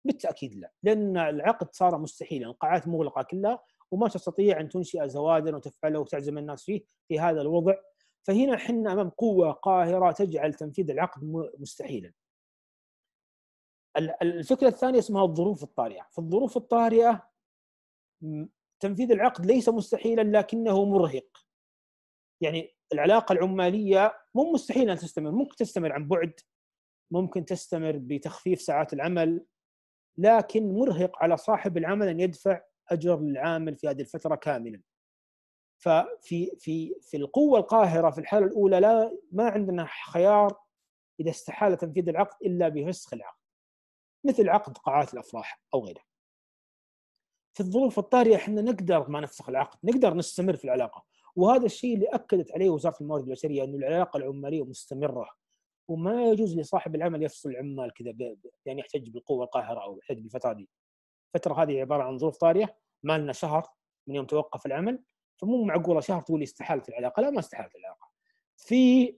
بالتأكيد لا لأن العقد صار مستحيلا القاعات مغلقة كلها وما تستطيع أن تنشئ زواجا وتفعله وتعزم الناس فيه في هذا الوضع فهنا حنا امام قوه قاهره تجعل تنفيذ العقد مستحيلا الفكره الثانيه اسمها الظروف الطارئه في الظروف الطارئه تنفيذ العقد ليس مستحيلا لكنه مرهق يعني العلاقه العماليه مو مستحيل ان تستمر ممكن تستمر عن بعد ممكن تستمر بتخفيف ساعات العمل لكن مرهق على صاحب العمل ان يدفع اجر للعامل في هذه الفتره كاملا ففي في في القوة القاهرة في الحالة الأولى لا ما عندنا خيار إذا استحال تنفيذ العقد إلا بفسخ العقد مثل عقد قاعات الأفراح أو غيره في الظروف الطارئة احنا نقدر ما نفسخ العقد نقدر نستمر في العلاقة وهذا الشيء اللي أكدت عليه وزارة الموارد البشرية أن العلاقة العمالية مستمرة وما يجوز لصاحب العمل يفصل العمال كذا يعني يحتج بالقوة القاهرة أو يحتج بالفترة دي الفترة هذه عبارة عن ظروف طارئة ما لنا شهر من يوم توقف العمل فمو معقوله شهر تقول استحالت العلاقه لا ما استحالت العلاقه في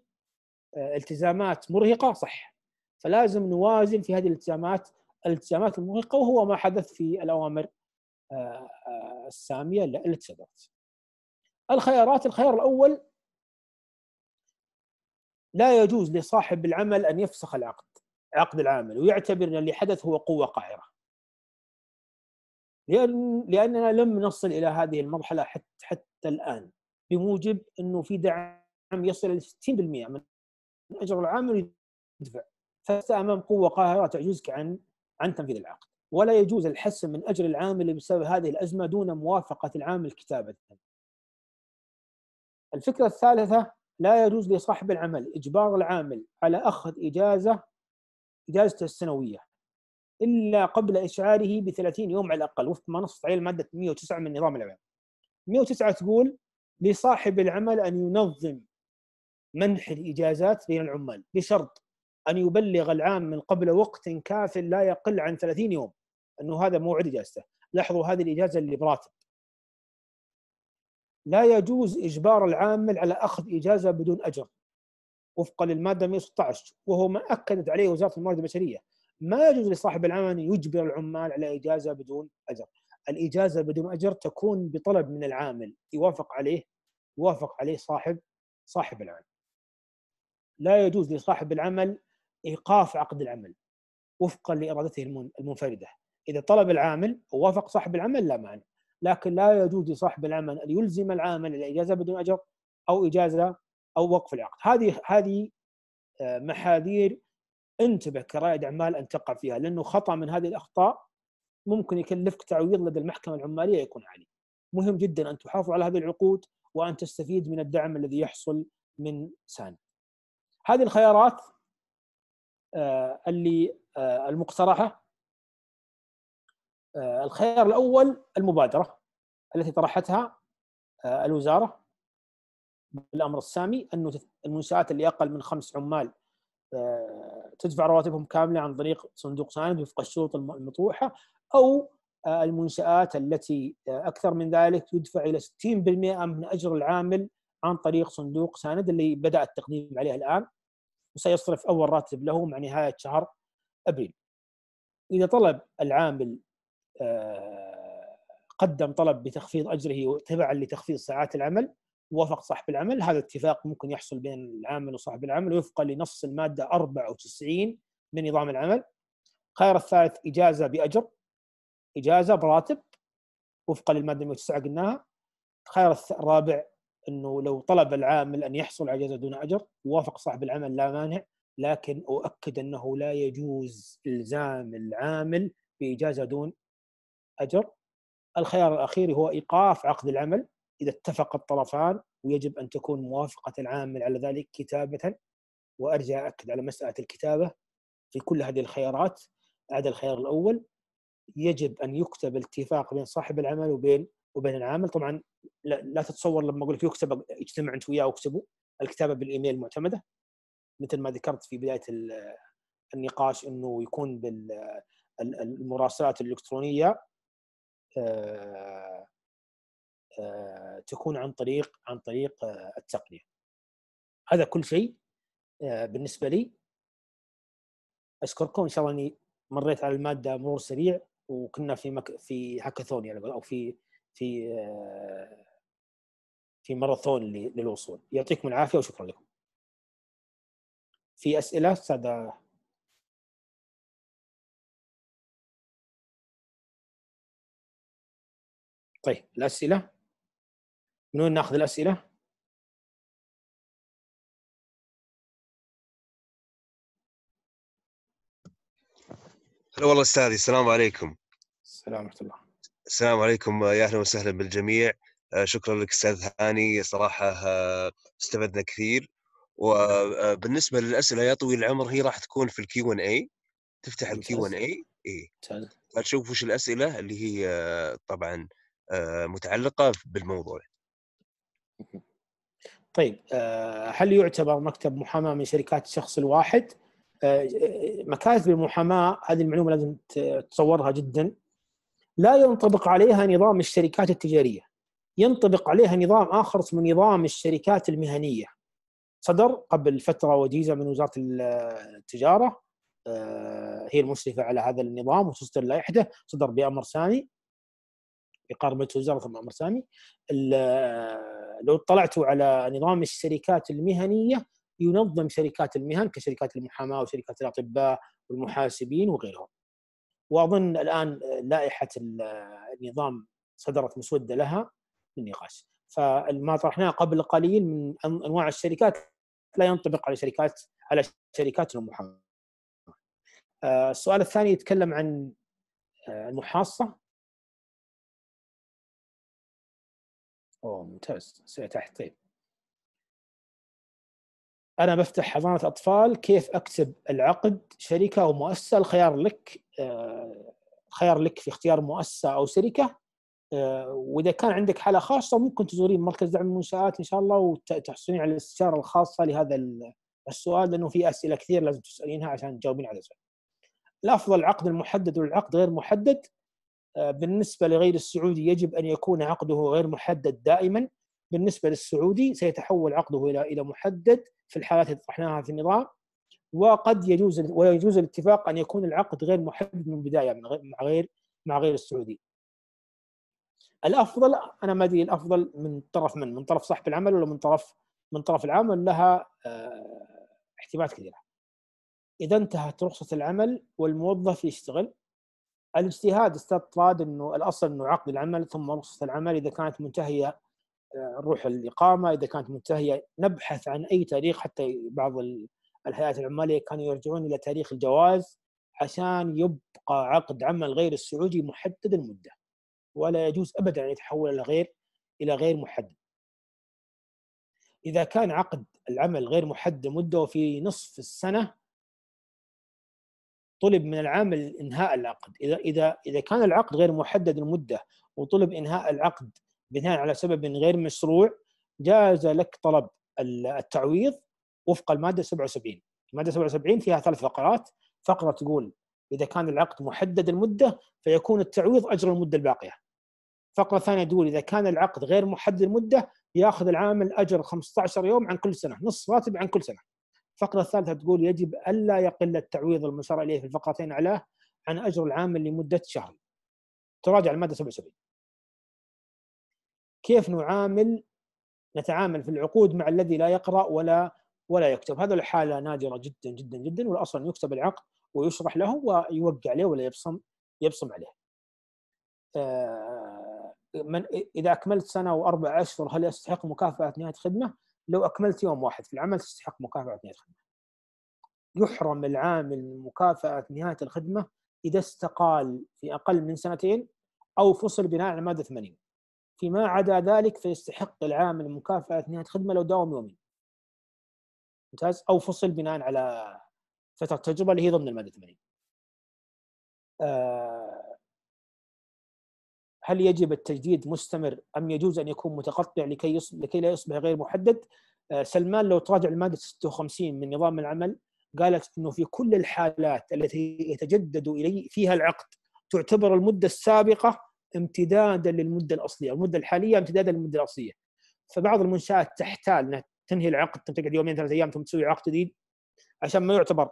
آه، التزامات مرهقه صح فلازم نوازن في هذه الالتزامات الالتزامات المرهقه وهو ما حدث في الاوامر آه، آه، الساميه التي صدرت الخيارات الخيار الاول لا يجوز لصاحب العمل ان يفسخ العقد عقد العامل ويعتبر ان اللي حدث هو قوه قاهره لأن لأننا لم نصل إلى هذه المرحلة حتى, حتى الآن بموجب أنه في دعم يصل إلى 60% من أجر العامل يدفع فأنت أمام قوة قاهرة تعجزك عن عن تنفيذ العقد ولا يجوز الحسم من أجر العامل بسبب هذه الأزمة دون موافقة العامل كتابة الفكرة الثالثة لا يجوز لصاحب العمل إجبار العامل على أخذ إجازة إجازته السنوية الا قبل اشعاره ب 30 يوم على الاقل وفق ما نص عليه الماده 109 من نظام العمل. 109 تقول لصاحب العمل ان ينظم منح الاجازات بين العمال بشرط ان يبلغ العامل قبل وقت كاف لا يقل عن 30 يوم انه هذا موعد اجازته، لاحظوا هذه الاجازه اللي براتب. لا يجوز اجبار العامل على اخذ اجازه بدون اجر وفقا للماده 116 وهو ما اكدت عليه وزاره الموارد البشريه ما يجوز لصاحب العمل ان يجبر العمال على اجازه بدون اجر. الاجازه بدون اجر تكون بطلب من العامل يوافق عليه يوافق عليه صاحب صاحب العمل. لا يجوز لصاحب العمل ايقاف عقد العمل وفقا لارادته المنفرده. اذا طلب العامل ووافق صاحب العمل لا مانع، لكن لا يجوز لصاحب العمل ان يلزم العامل الاجازه بدون اجر او اجازه او وقف العقد. هذه هذه آه، محاذير انتبه كرائد اعمال ان تقع فيها لانه خطا من هذه الاخطاء ممكن يكلفك تعويض لدى المحكمه العماليه يكون عالي. مهم جدا ان تحافظ على هذه العقود وان تستفيد من الدعم الذي يحصل من سان. هذه الخيارات آه، اللي آه، المقترحه آه، الخيار الاول المبادره التي طرحتها الوزاره بالامر السامي انه المنشات اللي اقل من خمس عمال آه، تدفع رواتبهم كامله عن طريق صندوق ساند وفق الشروط المطروحه او آه، المنشات التي آه، اكثر من ذلك يدفع الى 60% من اجر العامل عن طريق صندوق ساند اللي بدا التقديم عليه الان وسيصرف اول راتب له مع نهايه شهر ابريل. اذا طلب العامل قدم طلب بتخفيض اجره تبعا لتخفيض ساعات العمل وافق صاحب العمل هذا اتفاق ممكن يحصل بين العامل وصاحب العمل وفقا لنص الماده 94 من نظام العمل خير الثالث اجازه باجر اجازه براتب وفقا للماده 109 قلناها الخيار الرابع انه لو طلب العامل ان يحصل على اجازه دون اجر وافق صاحب العمل لا مانع لكن اؤكد انه لا يجوز الزام العامل باجازه دون اجر الخيار الاخير هو ايقاف عقد العمل إذا اتفق الطرفان ويجب أن تكون موافقة العامل على ذلك كتابة وأرجع أكد على مسألة الكتابة في كل هذه الخيارات عدا الخيار الأول يجب أن يكتب الاتفاق بين صاحب العمل وبين وبين العامل طبعا لا, لا تتصور لما أقول لك يكتب اجتمع أنت وياه واكتبوا الكتابة بالإيميل المعتمدة مثل ما ذكرت في بداية النقاش أنه يكون بالمراسلات الإلكترونية آه، تكون عن طريق عن طريق آه، التقنيه هذا كل شيء آه، بالنسبه لي اشكركم ان شاء الله اني مريت على الماده مرور سريع وكنا في مك... في هاكاثون يعني او في في آه، في ماراثون للوصول يعطيكم العافيه وشكرا لكم في اسئله استاذ طيب الاسئله وين ناخذ الاسئله هلا والله استاذي السلام عليكم السلام ورحمه الله السلام عليكم يا اهلا وسهلا بالجميع آه، شكرا لك استاذ هاني صراحه آه، استفدنا كثير وبالنسبه آه، للاسئله يا طويل العمر هي راح تكون في الكيو ان اي تفتح الكيو ان اي اي فتشوف وش الاسئله اللي هي طبعا متعلقه بالموضوع طيب آه، هل يعتبر مكتب محاماه من شركات الشخص الواحد؟ آه، آه، مكاتب المحاماه هذه المعلومه لازم تتصورها جدا لا ينطبق عليها نظام الشركات التجاريه ينطبق عليها نظام اخر اسمه نظام الشركات المهنيه صدر قبل فتره وجيزه من وزاره التجاره هي المشرفه على هذا النظام وتصدر لائحته صدر بامر سامي بقربة وزاره امر سامي لو اطلعتوا على نظام الشركات المهنيه ينظم شركات المهن كشركات المحاماه وشركات الاطباء والمحاسبين وغيرهم. واظن الان لائحه النظام صدرت مسوده لها للنقاش. فما طرحناه قبل قليل من انواع الشركات لا ينطبق على شركات على شركات المحاماه. آه، السؤال الثاني يتكلم عن آه، المحاصه اوه ممتاز تحت طيب انا بفتح حضانه اطفال كيف اكتب العقد شركه او مؤسسه الخيار لك آه، خيار لك في اختيار مؤسسه او شركه آه، واذا كان عندك حاله خاصه ممكن تزورين مركز دعم المنشات ان شاء الله وتحصلين على الاستشاره الخاصه لهذا السؤال لانه في اسئله كثير لازم تسالينها عشان تجاوبين على السؤال. الافضل العقد المحدد والعقد غير محدد آه، بالنسبة لغير السعودي يجب أن يكون عقده غير محدد دائما بالنسبة للسعودي سيتحول عقده إلى إلى محدد في الحالات اللي طرحناها في النظام وقد يجوز ويجوز الاتفاق أن يكون العقد غير محدد من البداية من غير مع غير مع غير السعودي الأفضل أنا ما أدري الأفضل من طرف من من طرف صاحب العمل ولا من طرف من طرف العامل لها آه، احتمالات كثيرة إذا انتهت رخصة العمل والموظف يشتغل الاجتهاد استطراد انه الاصل انه عقد العمل ثم رخصه العمل اذا كانت منتهيه نروح آه، الاقامه اذا كانت منتهيه نبحث عن اي تاريخ حتى بعض الهيئات العماليه كانوا يرجعون الى تاريخ الجواز عشان يبقى عقد عمل غير السعودي محدد المده ولا يجوز ابدا ان يتحول الى غير الى غير محدد. اذا كان عقد العمل غير محدد المده وفي نصف السنه طلب من العامل انهاء العقد اذا اذا اذا كان العقد غير محدد المده وطلب انهاء العقد بناء على سبب غير مشروع جاز لك طلب التعويض وفق الماده 77 الماده 77 فيها ثلاث فقرات فقره تقول اذا كان العقد محدد المده فيكون التعويض اجر المده الباقيه فقره ثانيه تقول اذا كان العقد غير محدد المده ياخذ العامل اجر 15 يوم عن كل سنه نصف راتب عن كل سنه الفقره الثالثه تقول يجب الا يقل التعويض المشار اليه في الفقرتين اعلاه عن اجر العامل لمده شهر تراجع الماده 77 كيف نعامل نتعامل في العقود مع الذي لا يقرا ولا ولا يكتب هذا الحاله نادره جدا جدا جدا والاصل يكتب العقد ويشرح له ويوقع عليه ولا يبصم يبصم عليه آه، من اذا اكملت سنه واربع اشهر هل يستحق مكافاه نهايه خدمه؟ لو اكملت يوم واحد في العمل تستحق مكافاه نهايه الخدمه. يحرم العامل من مكافاه نهايه الخدمه اذا استقال في اقل من سنتين او فصل بناء على الماده 80. فيما عدا ذلك فيستحق العامل مكافاه نهايه الخدمه لو داوم يومين. ممتاز او فصل بناء على فتره تجربه اللي هي ضمن الماده 80. آه هل يجب التجديد مستمر ام يجوز ان يكون متقطع لكي يص... لكي لا يصبح غير محدد آه، سلمان لو تراجع الماده 56 من نظام العمل قالت انه في كل الحالات التي يتجدد الي فيها العقد تعتبر المده السابقه امتدادا للمده الاصليه، المده الحاليه امتدادا للمده الاصليه. فبعض المنشات تحتال انها تنهي العقد تقعد يومين ثلاثة ايام ثم تسوي عقد جديد عشان ما يعتبر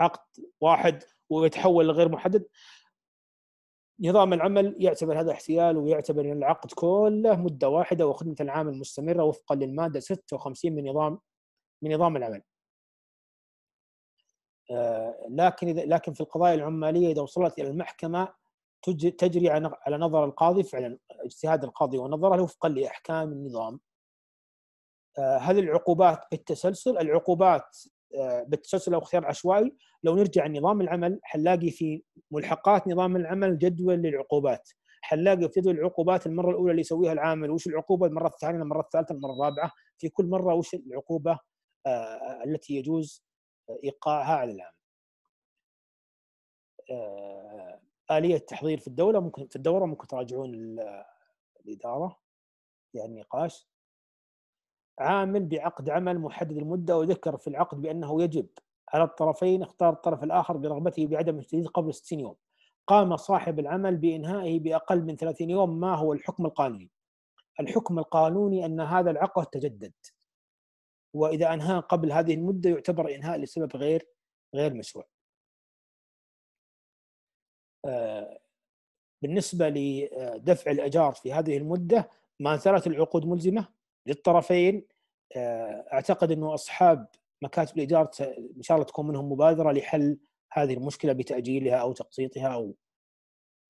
عقد واحد ويتحول لغير محدد نظام العمل يعتبر هذا احتيال ويعتبر ان العقد كله مده واحده وخدمه العامل مستمره وفقا للماده 56 من نظام من نظام العمل. آه، لكن إذا لكن في القضايا العماليه اذا وصلت الى المحكمه تجري على نظر القاضي فعلا اجتهاد القاضي ونظره وفقا لاحكام النظام. آه، هل العقوبات بالتسلسل؟ العقوبات آه، بالتسلسل او اختيار عشوائي لو نرجع لنظام العمل حنلاقي في ملحقات نظام العمل جدول للعقوبات حنلاقي في جدول العقوبات المره الاولى اللي يسويها العامل وش العقوبه المره الثانيه المره الثالثه المره الرابعه في كل مره وش العقوبه آه، التي يجوز ايقاعها على العامل آه، اليه التحضير في الدوله ممكن في الدوره ممكن تراجعون آه، الاداره يعني نقاش عامل بعقد عمل محدد المده وذكر في العقد بانه يجب على الطرفين اختار الطرف الاخر برغبته بعدم التجديد قبل 60 يوم قام صاحب العمل بانهائه باقل من 30 يوم ما هو الحكم القانوني الحكم القانوني ان هذا العقد تجدد واذا انهاه قبل هذه المده يعتبر انهاء لسبب غير غير مشروع آه، بالنسبه لدفع الاجار في هذه المده ما زالت العقود ملزمه للطرفين آه، اعتقد انه اصحاب مكاتب الاداره ان شاء الله تكون منهم مبادره لحل هذه المشكله بتاجيلها او تقسيطها او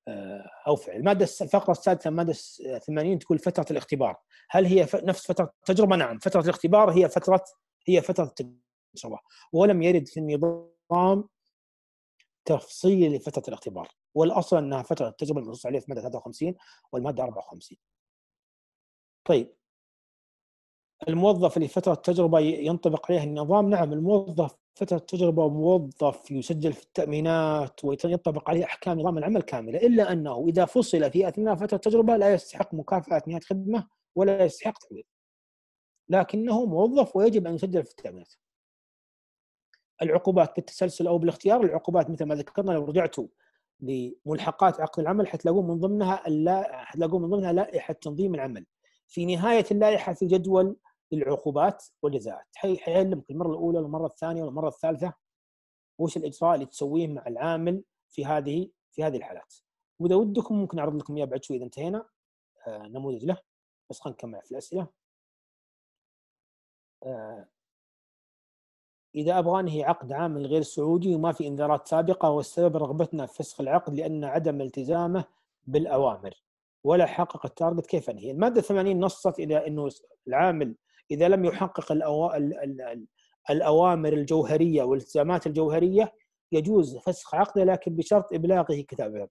آه، او فعل. الماده الفقره السادسه الماده 80 تقول فتره الاختبار، هل هي نفس فتره التجربه؟ نعم، فتره الاختبار هي فتره هي فتره التجربه، ولم يرد في النظام تفصيل لفتره الاختبار، والاصل انها فتره التجربه المنصوص عليها في الماده 53 والماده 54. طيب الموظف اللي فتره تجربه ينطبق عليه النظام نعم الموظف فتره تجربه موظف يسجل في التامينات وينطبق عليه احكام نظام العمل كامله الا انه اذا فصل في اثناء فتره التجربه لا يستحق مكافاه نهايه خدمه ولا يستحق تعويض لكنه موظف ويجب ان يسجل في التامينات العقوبات بالتسلسل او بالاختيار العقوبات مثل ما ذكرنا لو رجعتوا لملحقات عقد العمل حتلاقون من ضمنها اللا... حتلاقون من ضمنها لائحه تنظيم العمل في نهايه اللائحه في جدول العقوبات والجزاءات حيعلمك المره الاولى والمره الثانيه والمره الثالثه وش الاجراء اللي تسويه مع العامل في هذه في هذه الحالات واذا ودكم ممكن اعرض لكم اياه بعد شوي اذا انتهينا آه نموذج له بس خلينا نكمل في الاسئله آه إذا أبغى أنهي عقد عامل غير سعودي وما في إنذارات سابقة والسبب رغبتنا في فسخ العقد لأن عدم التزامه بالأوامر ولا حقق التارجت كيف أنهي؟ المادة 80 نصت إلى أنه العامل اذا لم يحقق الاوامر الجوهريه والالتزامات الجوهريه يجوز فسخ عقده لكن بشرط ابلاغه كتابه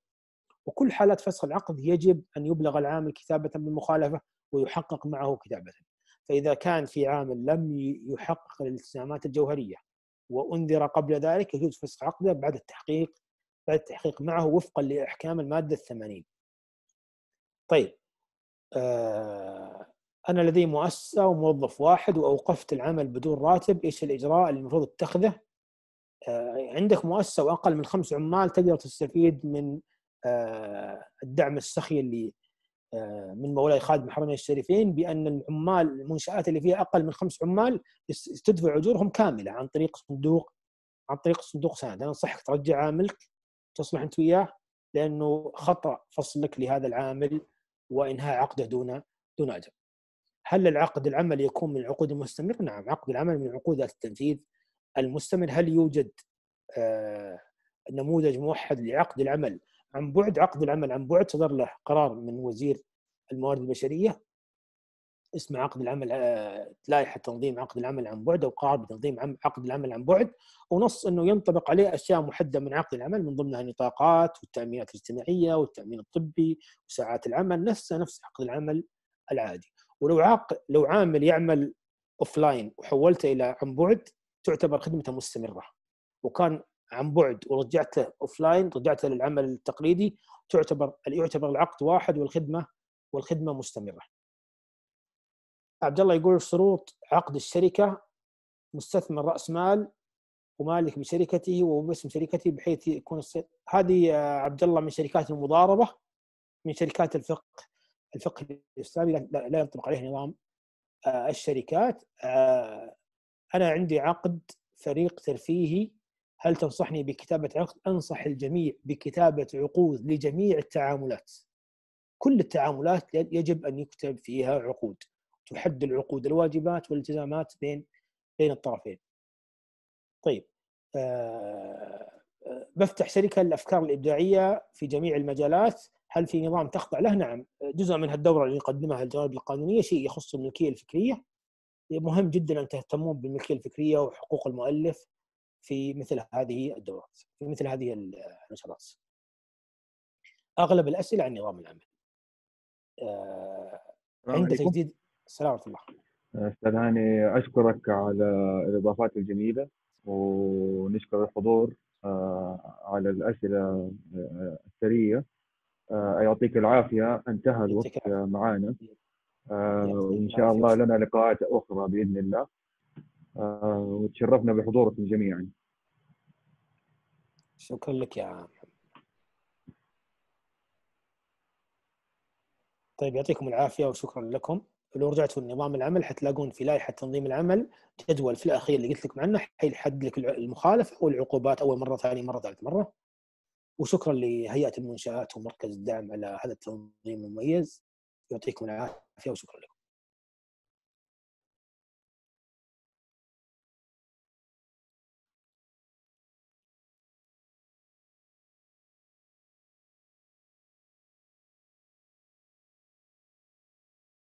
وكل حالات فسخ العقد يجب ان يبلغ العامل كتابه بالمخالفه ويحقق معه كتابه فاذا كان في عامل لم يحقق الالتزامات الجوهريه وانذر قبل ذلك يجوز فسخ عقده بعد التحقيق بعد التحقيق معه وفقا لاحكام الماده 80 طيب آه انا لدي مؤسسه وموظف واحد واوقفت العمل بدون راتب ايش الاجراء اللي المفروض اتخذه آه، عندك مؤسسه واقل من خمس عمال تقدر تستفيد من آه، الدعم السخي اللي آه، من مولاي خادم الحرمين الشريفين بان العمال المنشات اللي فيها اقل من خمس عمال تدفع اجورهم كامله عن طريق صندوق عن طريق صندوق سند انا انصحك ترجع عاملك تصلح انت وياه لانه خطا فصلك لهذا العامل وانهاء عقده دون دون اجر. هل العقد العمل يكون من العقود المستمر؟ نعم عقد العمل من عقود التنفيذ المستمر هل يوجد آه، نموذج موحد لعقد العمل عن بعد عقد العمل عن بعد صدر له قرار من وزير الموارد البشرية اسمه عقد العمل آه، لائحة تنظيم عقد العمل عن بعد أو قرار بتنظيم عقد العمل عن بعد ونص أنه ينطبق عليه أشياء محددة من عقد العمل من ضمنها النطاقات والتأمينات الاجتماعية والتأمين الطبي وساعات العمل نفسه نفس عقد العمل العادي ولو عاق لو عامل يعمل اوف لاين وحولته الى عن بعد تعتبر خدمته مستمره وكان عن بعد ورجعته اوف لاين رجعته للعمل التقليدي تعتبر يعتبر العقد واحد والخدمه والخدمه مستمره. عبد الله يقول شروط عقد الشركه مستثمر راس مال ومالك بشركته وباسم شركته بحيث يكون الصيد. هذه عبد الله من شركات المضاربه من شركات الفقه الفقه الاسلامي لا ينطبق عليه نظام آه، الشركات آه، انا عندي عقد فريق ترفيهي هل تنصحني بكتابه عقد؟ انصح الجميع بكتابه عقود لجميع التعاملات. كل التعاملات يجب ان يكتب فيها عقود تحد العقود الواجبات والالتزامات بين بين الطرفين. طيب أه, آه، بفتح شركه للافكار الابداعيه في جميع المجالات هل في نظام تخضع له؟ نعم جزء من هالدوره اللي يقدمها الجوانب القانونيه شيء يخص الملكيه الفكريه مهم جدا ان تهتمون بالملكيه الفكريه وحقوق المؤلف في مثل هذه الدورات في مثل هذه النشرات. اغلب الاسئله عن نظام العمل. آه، عند تجديد السلام ورحمه الله. استاذ هاني اشكرك على الاضافات الجميله ونشكر الحضور آه، على الاسئله آه، الثريه آه، يعطيك العافيه انتهى الوقت معانا آه، وان شاء الله لنا لقاءات اخرى باذن الله آه، وتشرفنا بحضوركم جميعا شكرا لك يا عم طيب يعطيكم العافيه وشكرا لكم لو رجعتوا لنظام العمل حتلاقون في لائحه تنظيم العمل جدول في الاخير اللي قلت لكم عنه حيحدد لك المخالفه والعقوبات اول مره ثاني مره ثالث مره وشكرا لهيئه المنشات ومركز الدعم على هذا التنظيم المميز يعطيكم العافيه وشكرا لكم